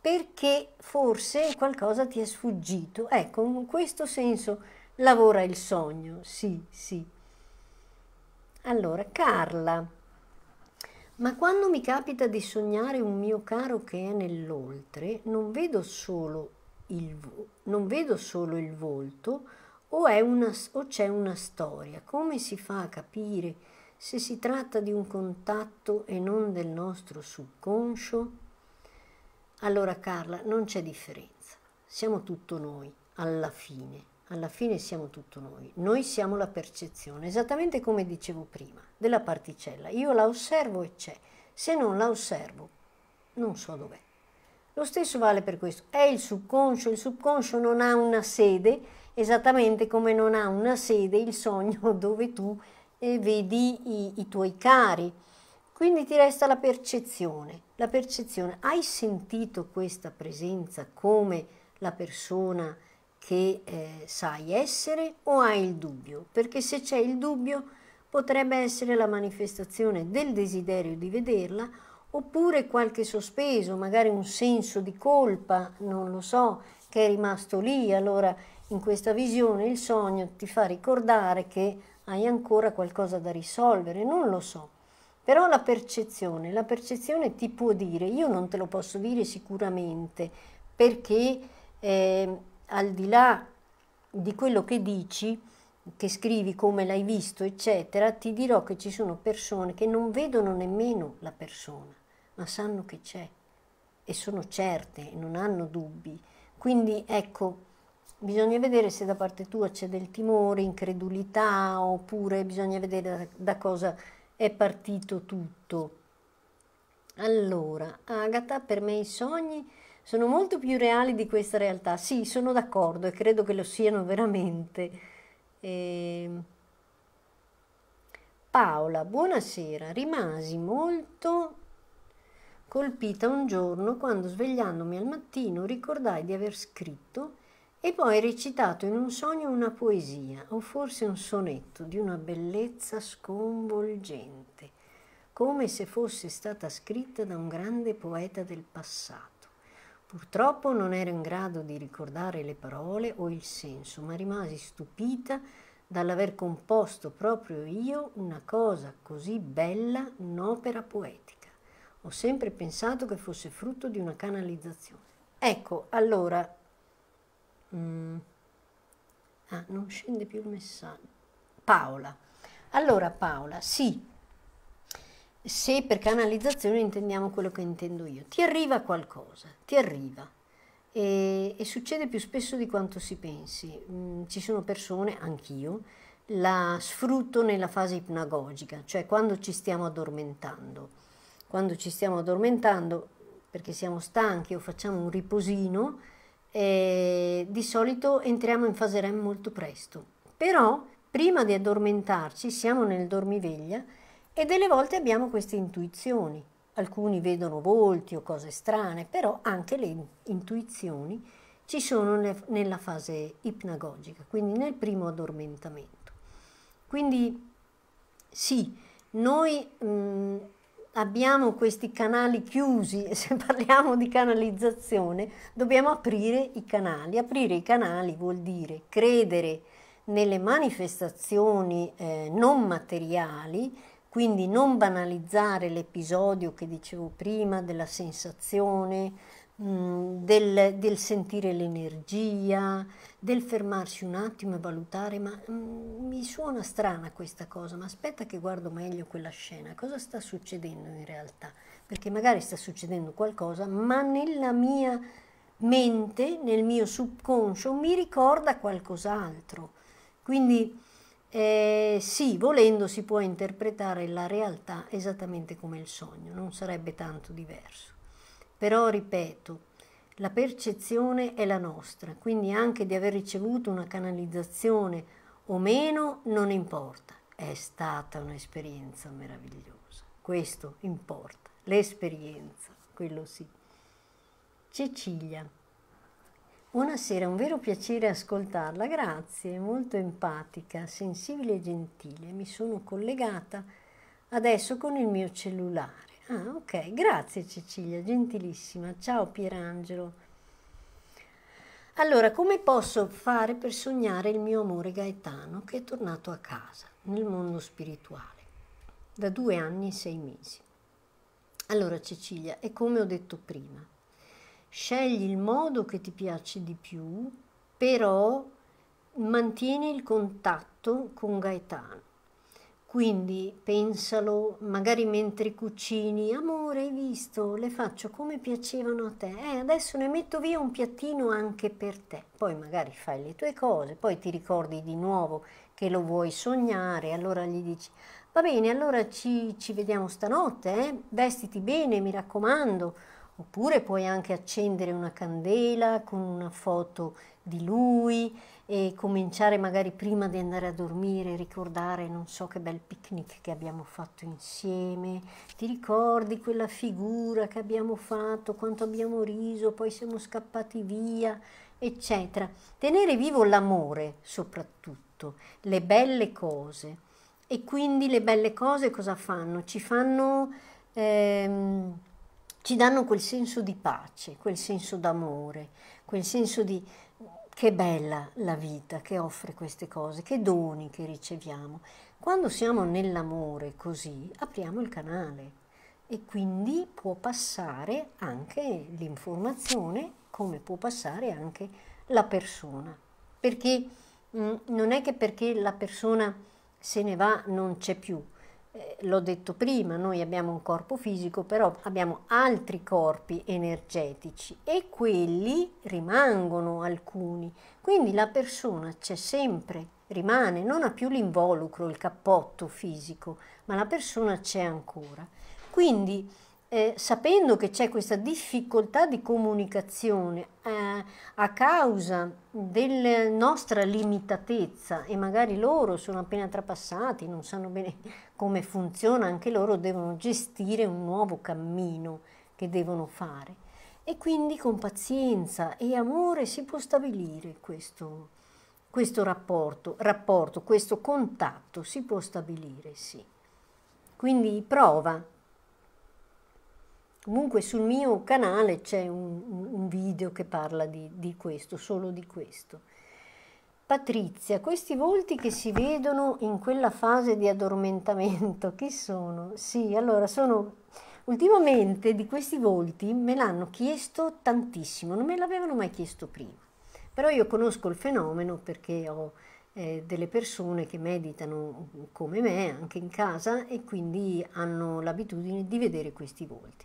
perché forse qualcosa ti è sfuggito. Ecco, in questo senso lavora il sogno, sì, sì. Allora, Carla, ma quando mi capita di sognare un mio caro che è nell'oltre, non vedo solo il, non vedo solo il volto o, una, o c'è una storia. Come si fa a capire se si tratta di un contatto e non del nostro subconscio? Allora Carla, non c'è differenza. Siamo tutto noi, alla fine alla fine siamo tutto noi, noi siamo la percezione, esattamente come dicevo prima, della particella. Io la osservo e c'è, se non la osservo non so dov'è. Lo stesso vale per questo, è il subconscio, il subconscio non ha una sede, esattamente come non ha una sede il sogno dove tu eh, vedi i, i tuoi cari. Quindi ti resta la percezione, la percezione. Hai sentito questa presenza come la persona che eh, sai essere o hai il dubbio? Perché se c'è il dubbio potrebbe essere la manifestazione del desiderio di vederla oppure qualche sospeso, magari un senso di colpa, non lo so, che è rimasto lì, allora in questa visione il sogno ti fa ricordare che hai ancora qualcosa da risolvere, non lo so. Però la percezione, la percezione ti può dire, io non te lo posso dire sicuramente, perché eh, al di là di quello che dici, che scrivi, come l'hai visto, eccetera, ti dirò che ci sono persone che non vedono nemmeno la persona, ma sanno che c'è e sono certe, non hanno dubbi. Quindi ecco, bisogna vedere se da parte tua c'è del timore, incredulità, oppure bisogna vedere da cosa è partito tutto. Allora, Agatha, per me i sogni sono molto più reali di questa realtà. Sì, sono d'accordo e credo che lo siano veramente. E... Ehm, Paola, buonasera. Rimasi molto colpita un giorno quando svegliandomi al mattino ricordai di aver scritto e poi recitato in un sogno una poesia o forse un sonetto di una bellezza sconvolgente, come se fosse stata scritta da un grande poeta del passato. Purtroppo non ero in grado di ricordare le parole o il senso, ma rimasi stupita dall'aver composto proprio io una cosa così bella, un'opera poetica. Ho sempre pensato che fosse frutto di una canalizzazione. Ecco, allora... Mm, ah, non scende più il messaggio. Paola. Allora Paola, sì, se per canalizzazione intendiamo quello che intendo io, ti arriva qualcosa, ti arriva. E, e succede più spesso di quanto si pensi. Mm, ci sono persone, anch'io, la sfrutto nella fase ipnagogica, cioè quando ci stiamo addormentando. Quando ci stiamo addormentando perché siamo stanchi o facciamo un riposino, eh, di solito entriamo in fase REM molto presto. Però prima di addormentarci siamo nel dormiveglia e delle volte abbiamo queste intuizioni. Alcuni vedono volti o cose strane, però anche le intuizioni ci sono ne, nella fase ipnagogica, quindi nel primo addormentamento. Quindi sì, noi mh, mm, abbiamo questi canali chiusi se parliamo di canalizzazione dobbiamo aprire i canali. Aprire i canali vuol dire credere nelle manifestazioni eh, non materiali quindi non banalizzare l'episodio che dicevo prima della sensazione, mh, mm, del, del, sentire l'energia, del fermarsi un attimo e valutare, ma mh, mm, mi suona strana questa cosa, ma aspetta che guardo meglio quella scena, cosa sta succedendo in realtà? Perché magari sta succedendo qualcosa, ma nella mia mente, nel mio subconscio, mi ricorda qualcos'altro. Quindi eh, sì, volendo si può interpretare la realtà esattamente come il sogno, non sarebbe tanto diverso. Però, ripeto, la percezione è la nostra, quindi anche di aver ricevuto una canalizzazione o meno non importa, è stata un'esperienza meravigliosa, questo importa, l'esperienza, quello sì. Cecilia. Buonasera, un vero piacere ascoltarla, grazie, molto empatica, sensibile e gentile. Mi sono collegata adesso con il mio cellulare. Ah, ok, grazie Cecilia, gentilissima. Ciao Pierangelo. Allora, come posso fare per sognare il mio amore Gaetano che è tornato a casa nel mondo spirituale da due anni e sei mesi? Allora, Cecilia, è come ho detto prima Scegli il modo che ti piace di più, però mantieni il contatto con Gaetano. Quindi pensalo, magari mentre cucini, amore, hai visto, le faccio come piacevano a te. Eh, adesso ne metto via un piattino anche per te. Poi magari fai le tue cose, poi ti ricordi di nuovo che lo vuoi sognare, allora gli dici, va bene, allora ci, ci vediamo stanotte, eh? vestiti bene, mi raccomando. Oppure puoi anche accendere una candela con una foto di lui e cominciare magari prima di andare a dormire, ricordare non so che bel picnic che abbiamo fatto insieme, ti ricordi quella figura che abbiamo fatto, quanto abbiamo riso, poi siamo scappati via, eccetera. Tenere vivo l'amore soprattutto, le belle cose. E quindi le belle cose cosa fanno? Ci fanno... Ehm, ci danno quel senso di pace, quel senso d'amore, quel senso di che bella la vita che offre queste cose, che doni che riceviamo. Quando siamo nell'amore così, apriamo il canale e quindi può passare anche l'informazione come può passare anche la persona. Perché mh, mm, non è che perché la persona se ne va non c'è più, eh, l'ho detto prima, noi abbiamo un corpo fisico, però abbiamo altri corpi energetici e quelli rimangono alcuni. Quindi la persona c'è sempre, rimane, non ha più l'involucro, il cappotto fisico, ma la persona c'è ancora. Quindi eh, sapendo che c'è questa difficoltà di comunicazione eh, a causa della nostra limitatezza e magari loro sono appena trapassati, non sanno bene come funziona, anche loro devono gestire un nuovo cammino che devono fare. E quindi con pazienza e amore si può stabilire questo, questo rapporto, rapporto, questo contatto si può stabilire, sì. Quindi prova, Comunque sul mio canale c'è un, un, video che parla di, di questo, solo di questo. Patrizia, questi volti che si vedono in quella fase di addormentamento, chi sono? Sì, allora sono... Ultimamente di questi volti me l'hanno chiesto tantissimo, non me l'avevano mai chiesto prima, però io conosco il fenomeno perché ho eh, delle persone che meditano come me anche in casa e quindi hanno l'abitudine di vedere questi volti.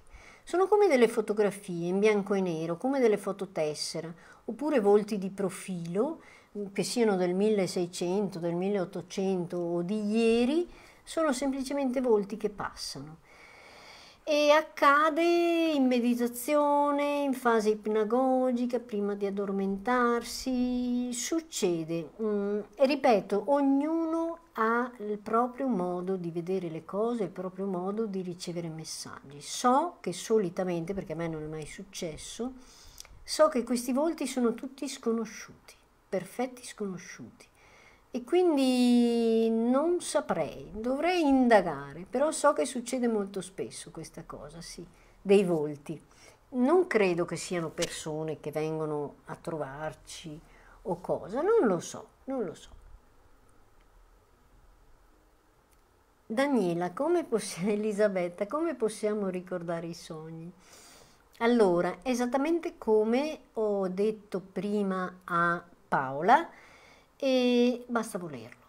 Sono come delle fotografie in bianco e nero, come delle fototessere, oppure volti di profilo, mm, che siano del 1600, del 1800 o di ieri, sono semplicemente volti che passano e accade in meditazione, in fase ipnagogica, prima di addormentarsi, succede. Mm, ripeto, ognuno ha il proprio modo di vedere le cose, il proprio modo di ricevere messaggi. So che solitamente, perché a me non è mai successo, so che questi volti sono tutti sconosciuti, perfetti sconosciuti e quindi non saprei, dovrei indagare, però so che succede molto spesso questa cosa, sì, dei volti. Non credo che siano persone che vengono a trovarci o cosa, non lo so, non lo so. Daniela, come possiamo, Elisabetta, come possiamo ricordare i sogni? Allora, esattamente come ho detto prima a Paola, e basta volerlo.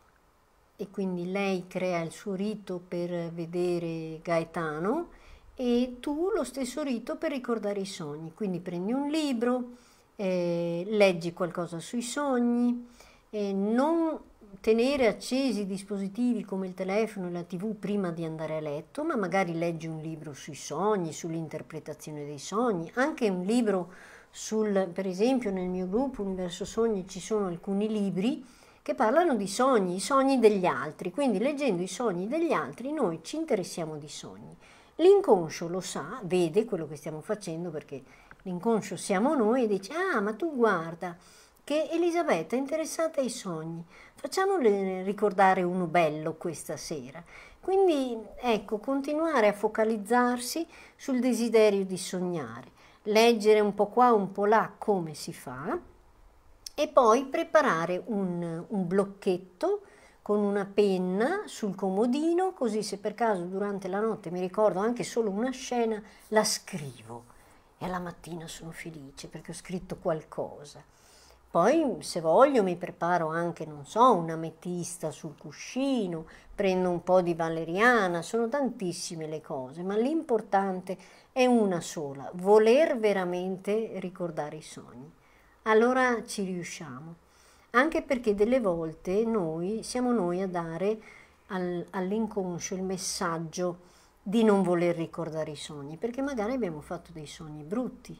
E quindi lei crea il suo rito per vedere Gaetano e tu lo stesso rito per ricordare i sogni. Quindi prendi un libro, eh, leggi qualcosa sui sogni, eh, non tenere accesi dispositivi come il telefono e la tv prima di andare a letto, ma magari leggi un libro sui sogni, sull'interpretazione dei sogni, anche un libro sul, per esempio nel mio gruppo Universo Sogni ci sono alcuni libri che parlano di sogni, i sogni degli altri, quindi leggendo i sogni degli altri noi ci interessiamo di sogni. L'inconscio lo sa, vede quello che stiamo facendo perché l'inconscio siamo noi e dice ah ma tu guarda che Elisabetta è interessata ai sogni, facciamole ricordare uno bello questa sera. Quindi ecco, continuare a focalizzarsi sul desiderio di sognare leggere un po' qua, un po' là come si fa e poi preparare un, un blocchetto con una penna sul comodino, così se per caso durante la notte mi ricordo anche solo una scena, la scrivo e alla mattina sono felice perché ho scritto qualcosa. Poi, se voglio, mi preparo anche, non so, una sul cuscino, prendo un po' di valeriana, sono tantissime le cose, ma l'importante è è una sola, voler veramente ricordare i sogni. Allora ci riusciamo, anche perché delle volte noi siamo noi a dare al, all'inconscio il messaggio di non voler ricordare i sogni, perché magari abbiamo fatto dei sogni brutti.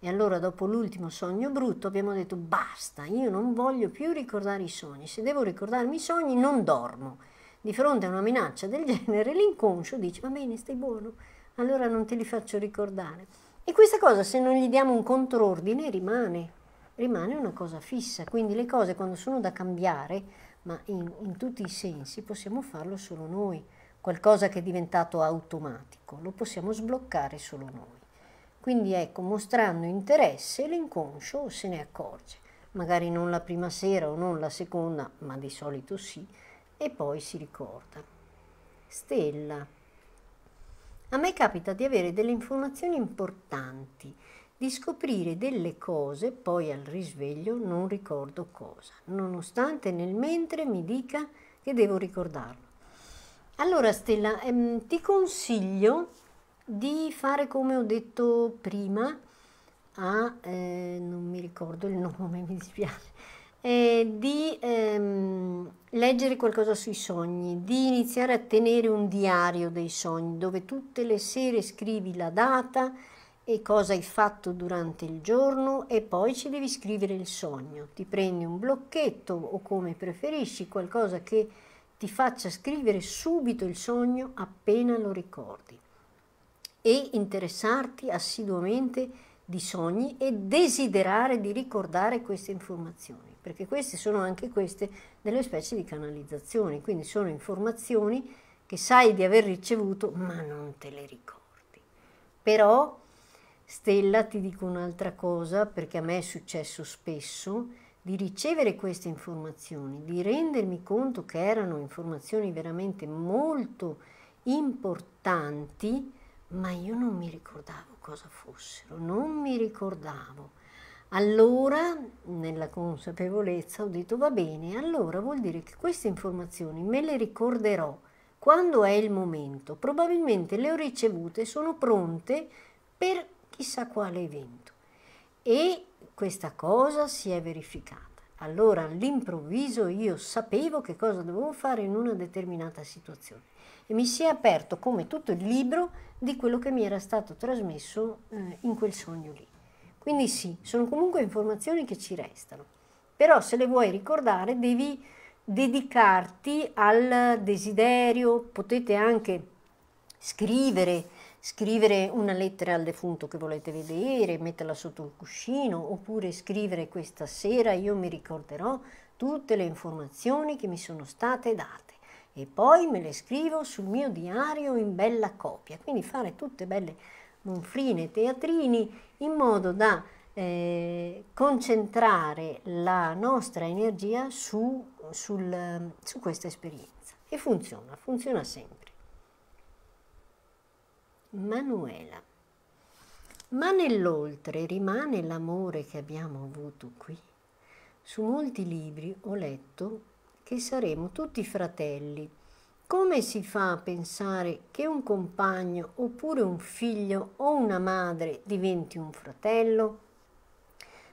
E allora dopo l'ultimo sogno brutto abbiamo detto basta, io non voglio più ricordare i sogni, se devo ricordarmi i sogni non dormo. Di fronte a una minaccia del genere l'inconscio dice va bene, stai buono, allora non te li faccio ricordare. E questa cosa, se non gli diamo un controordine, rimane, rimane una cosa fissa. Quindi le cose quando sono da cambiare, ma in, in tutti i sensi, possiamo farlo solo noi. Qualcosa che è diventato automatico, lo possiamo sbloccare solo noi. Quindi ecco, mostrando interesse, l'inconscio se ne accorge, magari non la prima sera o non la seconda, ma di solito sì, e poi si ricorda. Stella. A me capita di avere delle informazioni importanti, di scoprire delle cose, poi al risveglio non ricordo cosa, nonostante nel mentre mi dica che devo ricordarlo. Allora Stella, ehm, ti consiglio di fare come ho detto prima a, eh, non mi ricordo il nome, mi dispiace, eh, di ehm, leggere qualcosa sui sogni, di iniziare a tenere un diario dei sogni dove tutte le sere scrivi la data e cosa hai fatto durante il giorno e poi ci devi scrivere il sogno. Ti prendi un blocchetto o come preferisci, qualcosa che ti faccia scrivere subito il sogno appena lo ricordi e interessarti assiduamente di sogni e desiderare di ricordare queste informazioni perché queste sono anche queste delle specie di canalizzazioni, quindi sono informazioni che sai di aver ricevuto ma non te le ricordi. Però, Stella, ti dico un'altra cosa, perché a me è successo spesso, di ricevere queste informazioni, di rendermi conto che erano informazioni veramente molto importanti, ma io non mi ricordavo cosa fossero, non mi ricordavo. Allora, nella consapevolezza, ho detto va bene, allora vuol dire che queste informazioni me le ricorderò quando è il momento. Probabilmente le ho ricevute, sono pronte per chissà quale evento. E questa cosa si è verificata. Allora all'improvviso io sapevo che cosa dovevo fare in una determinata situazione e mi si è aperto come tutto il libro di quello che mi era stato trasmesso eh, in quel sogno lì. Quindi sì, sono comunque informazioni che ci restano, però se le vuoi ricordare devi dedicarti al desiderio, potete anche scrivere, scrivere una lettera al defunto che volete vedere, metterla sotto il cuscino, oppure scrivere questa sera io mi ricorderò tutte le informazioni che mi sono state date e poi me le scrivo sul mio diario in bella copia, quindi fare tutte belle monfrine, teatrini, in modo da eh, concentrare la nostra energia su, sul, su questa esperienza. E funziona, funziona sempre. Manuela. Ma nell'oltre rimane l'amore che abbiamo avuto qui. Su molti libri ho letto che saremo tutti fratelli, come si fa a pensare che un compagno oppure un figlio o una madre diventi un fratello?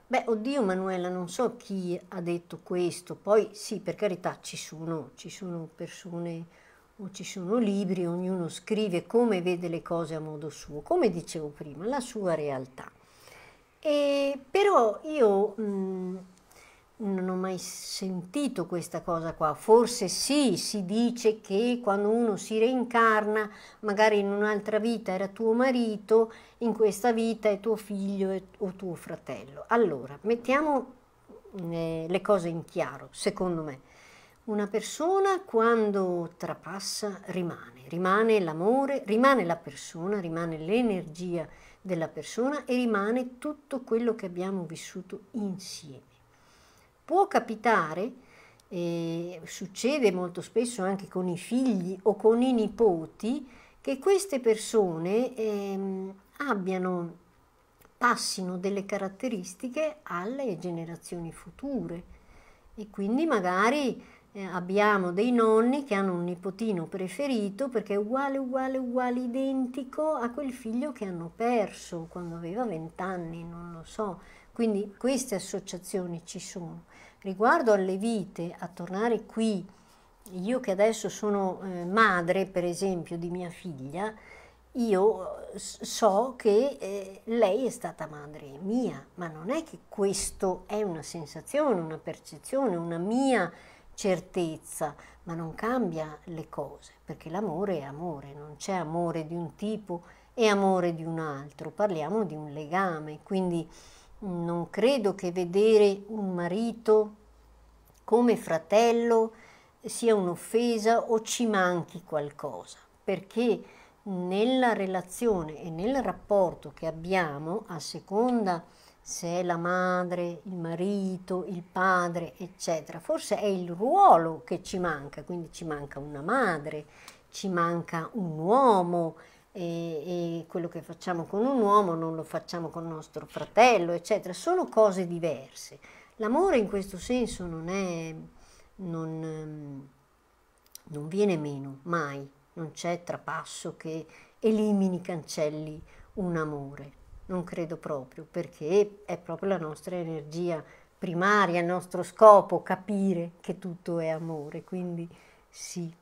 Beh, oddio Manuela, non so chi ha detto questo, poi sì, per carità ci sono, ci sono persone o ci sono libri, ognuno scrive come vede le cose a modo suo, come dicevo prima, la sua realtà. E, però io mh, non ho mai sentito questa cosa qua. Forse sì, si dice che quando uno si reincarna, magari in un'altra vita era tuo marito, in questa vita è tuo figlio è, o tuo fratello. Allora, mettiamo eh, le cose in chiaro, secondo me. Una persona quando trapassa rimane, rimane l'amore, rimane la persona, rimane l'energia della persona e rimane tutto quello che abbiamo vissuto insieme. Può capitare, eh, succede molto spesso anche con i figli o con i nipoti, che queste persone eh, abbiano, passino delle caratteristiche alle generazioni future e quindi magari eh, abbiamo dei nonni che hanno un nipotino preferito perché è uguale, uguale, uguale, identico a quel figlio che hanno perso quando aveva vent'anni, non lo so. Quindi queste associazioni ci sono. Riguardo alle vite, a tornare qui, io che adesso sono eh, madre, per esempio, di mia figlia, io eh, so che eh, lei è stata madre mia, ma non è che questo è una sensazione, una percezione, una mia certezza, ma non cambia le cose, perché l'amore è amore, non c'è amore di un tipo e amore di un altro, parliamo di un legame, quindi non credo che vedere un marito come fratello sia un'offesa o ci manchi qualcosa, perché nella relazione e nel rapporto che abbiamo, a seconda se è la madre, il marito, il padre, eccetera, forse è il ruolo che ci manca, quindi ci manca una madre, ci manca un uomo, e, e, quello che facciamo con un uomo non lo facciamo con nostro fratello, eccetera, sono cose diverse. L'amore in questo senso non è, non, ehm, non viene meno, mai, non c'è trapasso che elimini, cancelli un amore, non credo proprio, perché è proprio la nostra energia primaria, il nostro scopo, capire che tutto è amore, quindi sì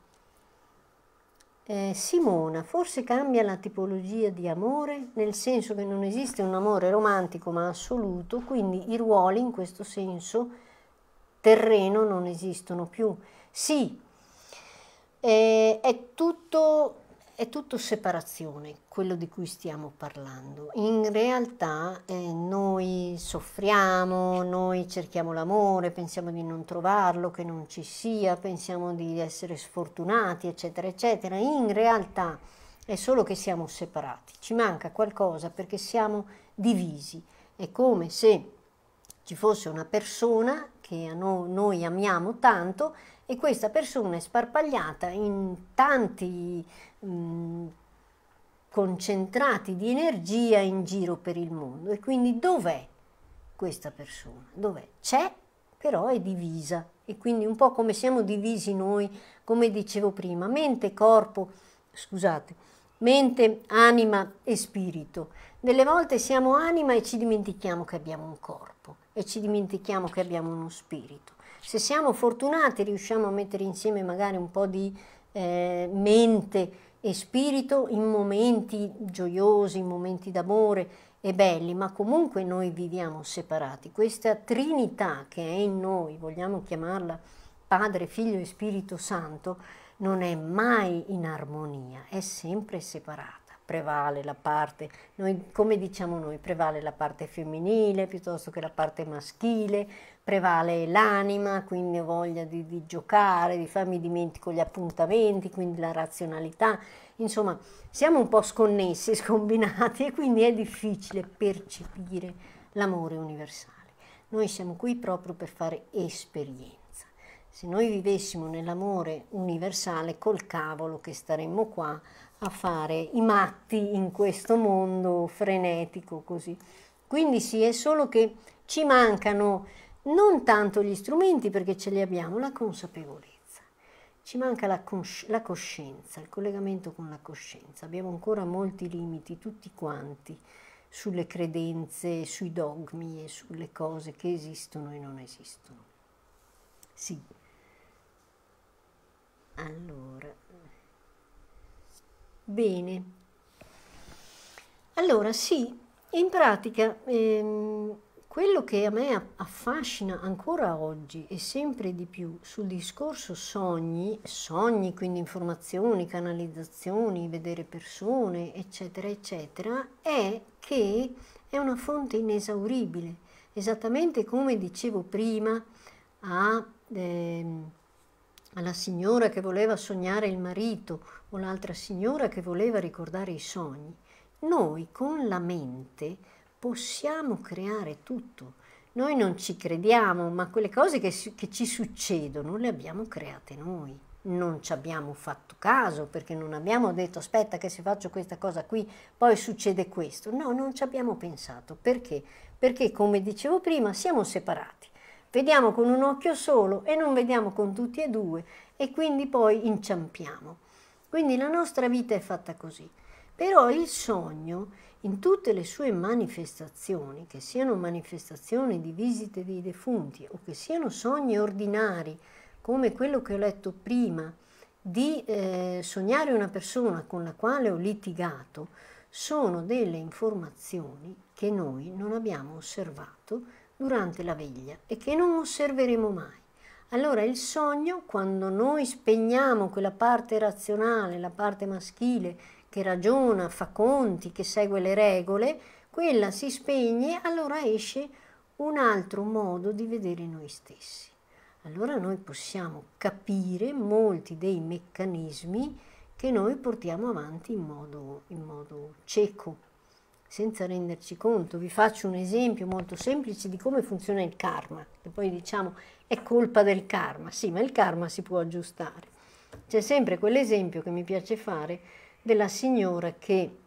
eh, Simona, forse cambia la tipologia di amore, nel senso che non esiste un amore romantico ma assoluto, quindi i ruoli in questo senso terreno non esistono più. Sì, eh, è tutto è tutto separazione quello di cui stiamo parlando. In realtà eh, noi soffriamo, noi cerchiamo l'amore, pensiamo di non trovarlo, che non ci sia, pensiamo di essere sfortunati, eccetera, eccetera. In realtà è solo che siamo separati, ci manca qualcosa perché siamo divisi. È come se ci fosse una persona che noi, noi amiamo tanto e questa persona è sparpagliata in tanti concentrati di energia in giro per il mondo. E quindi dov'è questa persona? Dov'è? C'è, però è divisa. E quindi un po' come siamo divisi noi, come dicevo prima, mente, corpo, scusate, mente, anima e spirito. Delle volte siamo anima e ci dimentichiamo che abbiamo un corpo e ci dimentichiamo che abbiamo uno spirito. Se siamo fortunati riusciamo a mettere insieme magari un po' di eh, mente e spirito in momenti gioiosi, in momenti d'amore e belli, ma comunque noi viviamo separati. Questa Trinità che è in noi, vogliamo chiamarla Padre, Figlio e Spirito Santo, non è mai in armonia, è sempre separata. Prevale la parte, noi, come diciamo noi, prevale la parte femminile piuttosto che la parte maschile, prevale l'anima, quindi ho voglia di, di giocare, di farmi dimentico gli appuntamenti, quindi la razionalità, insomma siamo un po' sconnessi, scombinati e quindi è difficile percepire l'amore universale. Noi siamo qui proprio per fare esperienza. Se noi vivessimo nell'amore universale, col cavolo che staremmo qua a fare i matti in questo mondo frenetico così. Quindi sì, è solo che ci mancano non tanto gli strumenti perché ce li abbiamo, la consapevolezza. Ci manca la, cosci- la coscienza, il collegamento con la coscienza. Abbiamo ancora molti limiti, tutti quanti, sulle credenze, sui dogmi e sulle cose che esistono e non esistono. Sì. Allora. Bene. Allora, sì, in pratica... Ehm, quello che a me affascina ancora oggi e sempre di più sul discorso sogni, sogni quindi informazioni, canalizzazioni, vedere persone, eccetera, eccetera, è che è una fonte inesauribile, esattamente come dicevo prima a, eh, alla signora che voleva sognare il marito o l'altra signora che voleva ricordare i sogni. Noi con la mente possiamo creare tutto. Noi non ci crediamo, ma quelle cose che, che ci succedono le abbiamo create noi non ci abbiamo fatto caso perché non abbiamo detto aspetta che se faccio questa cosa qui poi succede questo. No, non ci abbiamo pensato. Perché? Perché come dicevo prima siamo separati. Vediamo con un occhio solo e non vediamo con tutti e due e quindi poi inciampiamo. Quindi la nostra vita è fatta così. Però il sogno in tutte le sue manifestazioni, che siano manifestazioni di visite dei defunti o che siano sogni ordinari, come quello che ho letto prima, di eh, sognare una persona con la quale ho litigato, sono delle informazioni che noi non abbiamo osservato durante la veglia e che non osserveremo mai. Allora il sogno, quando noi spegniamo quella parte razionale, la parte maschile che ragiona, fa conti, che segue le regole, quella si spegne, allora esce un altro modo di vedere noi stessi. Allora noi possiamo capire molti dei meccanismi che noi portiamo avanti in modo, in modo cieco, senza renderci conto. Vi faccio un esempio molto semplice di come funziona il karma, che poi diciamo è colpa del karma, sì, ma il karma si può aggiustare. C'è sempre quell'esempio che mi piace fare della signora che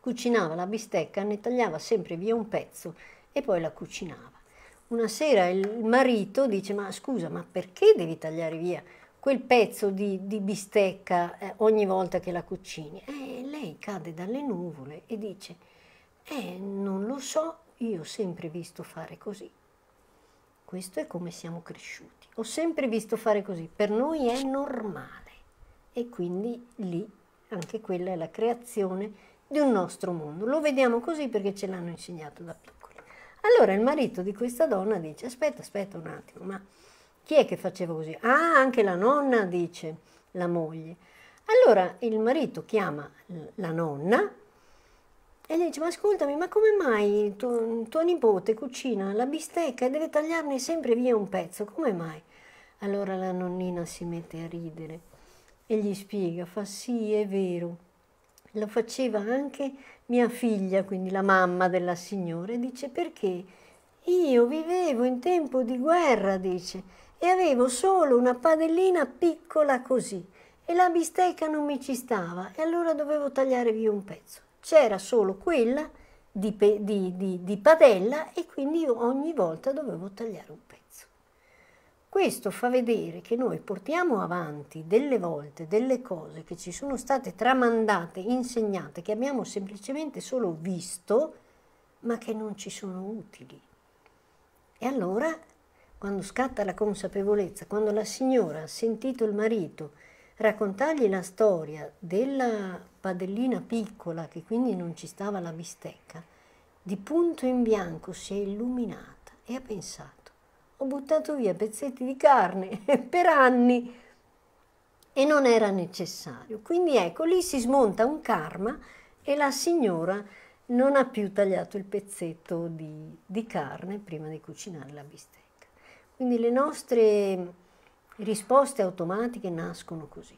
cucinava la bistecca, ne tagliava sempre via un pezzo e poi la cucinava. Una sera il marito dice, ma scusa, ma perché devi tagliare via quel pezzo di, di bistecca eh, ogni volta che la cucini? E lei cade dalle nuvole e dice, eh, non lo so, io ho sempre visto fare così. Questo è come siamo cresciuti. Ho sempre visto fare così. Per noi è normale. E quindi lì anche quella è la creazione di un nostro mondo. Lo vediamo così perché ce l'hanno insegnato da piccoli. Allora il marito di questa donna dice, aspetta, aspetta un attimo, ma chi è che faceva così? Ah, anche la nonna, dice la moglie. Allora il marito chiama la nonna e gli dice, ma ascoltami, ma come mai tuo, tuo nipote cucina la bistecca e deve tagliarne sempre via un pezzo? Come mai? Allora la nonnina si mette a ridere e gli spiega, fa sì, è vero. Lo faceva anche mia figlia, quindi la mamma della signora, e dice perché? Io vivevo in tempo di guerra, dice, e avevo solo una padellina piccola così, e la bistecca non mi ci stava, e allora dovevo tagliare via un pezzo. C'era solo quella di, di, di, di padella e quindi io ogni volta dovevo tagliare un pezzo. Questo fa vedere che noi portiamo avanti delle volte delle cose che ci sono state tramandate, insegnate, che abbiamo semplicemente solo visto, ma che non ci sono utili. E allora, quando scatta la consapevolezza, quando la signora ha sentito il marito raccontargli la storia della padellina piccola che quindi non ci stava la bistecca, di punto in bianco si è illuminata e ha pensato, ho buttato via pezzetti di carne per anni e non era necessario. Quindi ecco, lì si smonta un karma e la signora non ha più tagliato il pezzetto di, di carne prima di cucinare la bistecca. Quindi le nostre risposte automatiche nascono così.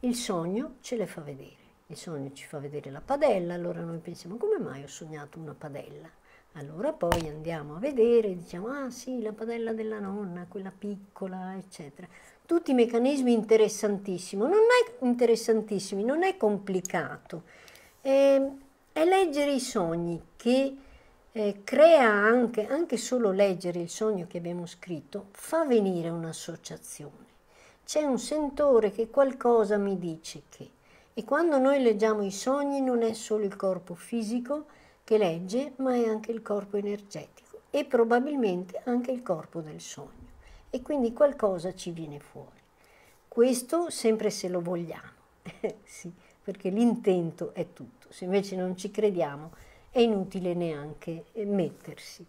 Il sogno ce le fa vedere. Il sogno ci fa vedere la padella, allora noi pensiamo come mai ho sognato una padella? Allora poi andiamo a vedere, diciamo, ah sì, la padella della nonna, quella piccola, eccetera. Tutti i meccanismi interessantissimi. Non è interessantissimi, non è complicato. Eh, è leggere i sogni che eh, crea anche, anche solo leggere il sogno che abbiamo scritto, fa venire un'associazione. C'è un sentore che qualcosa mi dice che. E quando noi leggiamo i sogni non è solo il corpo fisico, che legge, ma è anche il corpo energetico e probabilmente anche il corpo del sogno. E quindi qualcosa ci viene fuori. Questo sempre se lo vogliamo, sì, perché l'intento è tutto. Se invece non ci crediamo è inutile neanche eh, mettersi.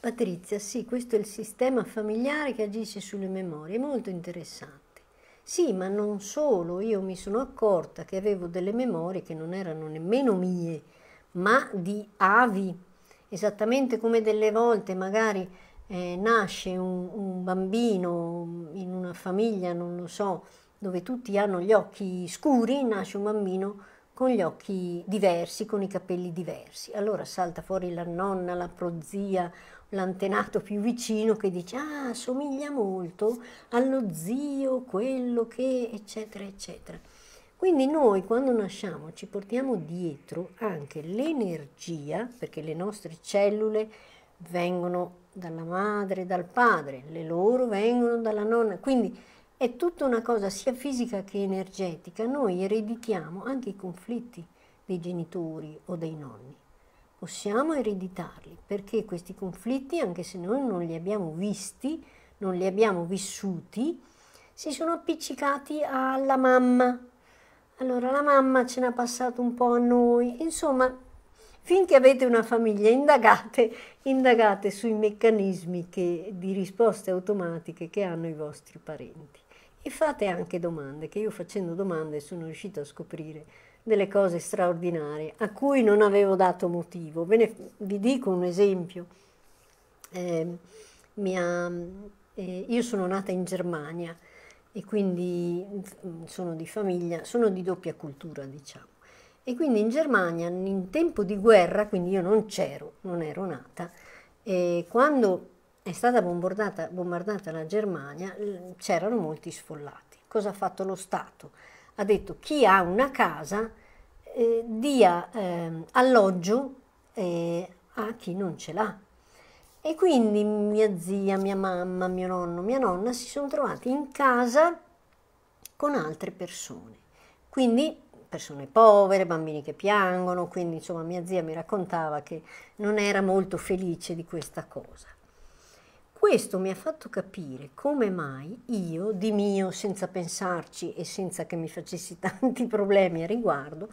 Patrizia, sì, questo è il sistema familiare che agisce sulle memorie, molto interessante. Sì, ma non solo, io mi sono accorta che avevo delle memorie che non erano nemmeno mie, ma di avi, esattamente come delle volte magari eh, nasce un, un bambino in una famiglia, non lo so, dove tutti hanno gli occhi scuri, nasce un bambino con gli occhi diversi, con i capelli diversi. Allora salta fuori la nonna, la prozia l'antenato più vicino che dice ah, somiglia molto allo zio, quello che, eccetera, eccetera. Quindi noi quando nasciamo ci portiamo dietro anche l'energia, perché le nostre cellule vengono dalla madre, dal padre, le loro vengono dalla nonna, quindi è tutta una cosa sia fisica che energetica, noi ereditiamo anche i conflitti dei genitori o dei nonni possiamo ereditarli, perché questi conflitti, anche se noi non li abbiamo visti, non li abbiamo vissuti, si sono appiccicati alla mamma. Allora la mamma ce n'ha passato un po' a noi, insomma, finché avete una famiglia indagate, indagate sui meccanismi che, di risposte automatiche che hanno i vostri parenti e fate anche domande, che io facendo domande sono riuscita a scoprire delle cose straordinarie a cui non avevo dato motivo. Ve ne, vi dico un esempio. Eh, mia, eh, io sono nata in Germania e quindi mm, sono di famiglia, sono di doppia cultura diciamo. E quindi in Germania in tempo di guerra, quindi io non c'ero, non ero nata, eh, quando è stata bombardata la Germania c'erano molti sfollati. Cosa ha fatto lo Stato? ha detto chi ha una casa eh, dia eh, alloggio eh, a chi non ce l'ha. E quindi mia zia, mia mamma, mio nonno, mia nonna si sono trovati in casa con altre persone. Quindi persone povere, bambini che piangono, quindi insomma mia zia mi raccontava che non era molto felice di questa cosa. Questo mi ha fatto capire come mai io, di mio, senza pensarci e senza che mi facessi tanti problemi a riguardo,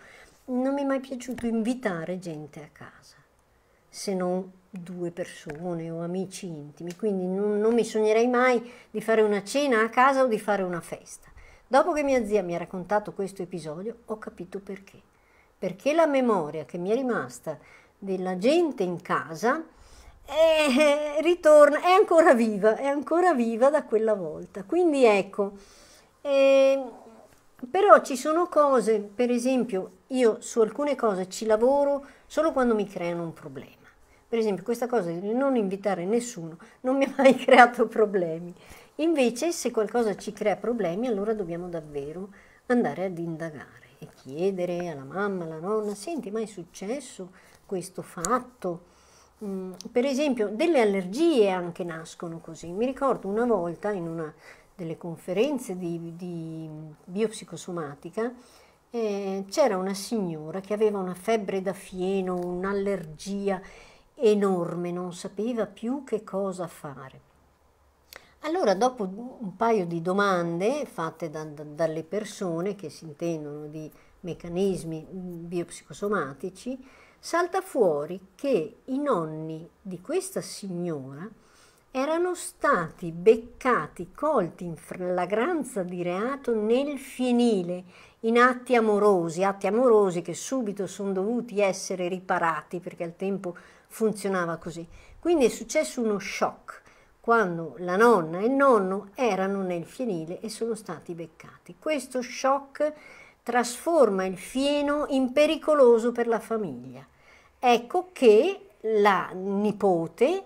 non mi è mai piaciuto invitare gente a casa, se non due persone o amici intimi, quindi non, non mi sognerei mai di fare una cena a casa o di fare una festa. Dopo che mia zia mi ha raccontato questo episodio ho capito perché. Perché la memoria che mi è rimasta della gente in casa e eh, eh, ritorna, è ancora viva, è ancora viva da quella volta. Quindi ecco, eh, però ci sono cose, per esempio, io su alcune cose ci lavoro solo quando mi creano un problema. Per esempio, questa cosa di non invitare nessuno non mi ha mai creato problemi. Invece, se qualcosa ci crea problemi, allora dobbiamo davvero andare ad indagare e chiedere alla mamma, alla nonna, senti, ma è successo questo fatto? Mm, per esempio delle allergie anche nascono così. Mi ricordo una volta in una delle conferenze di, di biopsicosomatica eh, c'era una signora che aveva una febbre da fieno, un'allergia enorme, non sapeva più che cosa fare. Allora, dopo un paio di domande fatte da, da, dalle persone che si intendono di meccanismi mm, biopsicosomatici, salta fuori che i nonni di questa signora erano stati beccati, colti in flagranza di reato nel fienile, in atti amorosi, atti amorosi che subito sono dovuti essere riparati perché al tempo funzionava così. Quindi è successo uno shock quando la nonna e il nonno erano nel fienile e sono stati beccati. Questo shock trasforma il fieno in pericoloso per la famiglia. Ecco che la nipote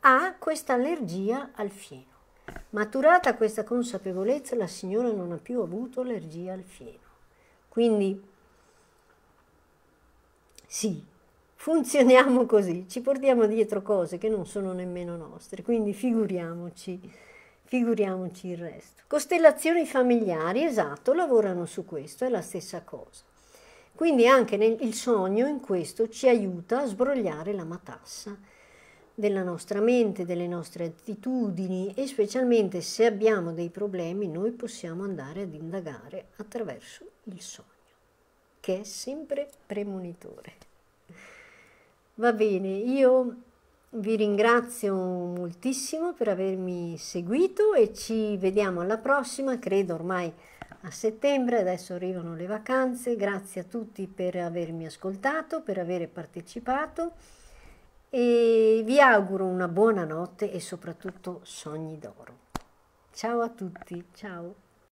ha questa allergia al fieno. Maturata questa consapevolezza, la signora non ha più avuto allergia al fieno. Quindi, sì, funzioniamo così, ci portiamo dietro cose che non sono nemmeno nostre, quindi figuriamoci, figuriamoci il resto. Costellazioni familiari, esatto, lavorano su questo, è la stessa cosa. Quindi anche nel, il sogno in questo ci aiuta a sbrogliare la matassa della nostra mente, delle nostre attitudini e specialmente se abbiamo dei problemi noi possiamo andare ad indagare attraverso il sogno, che è sempre premonitore. Va bene, io vi ringrazio moltissimo per avermi seguito e ci vediamo alla prossima, credo ormai a settembre, adesso arrivano le vacanze, grazie a tutti per avermi ascoltato, per aver partecipato e vi auguro una buona notte e soprattutto sogni d'oro. Ciao a tutti, ciao.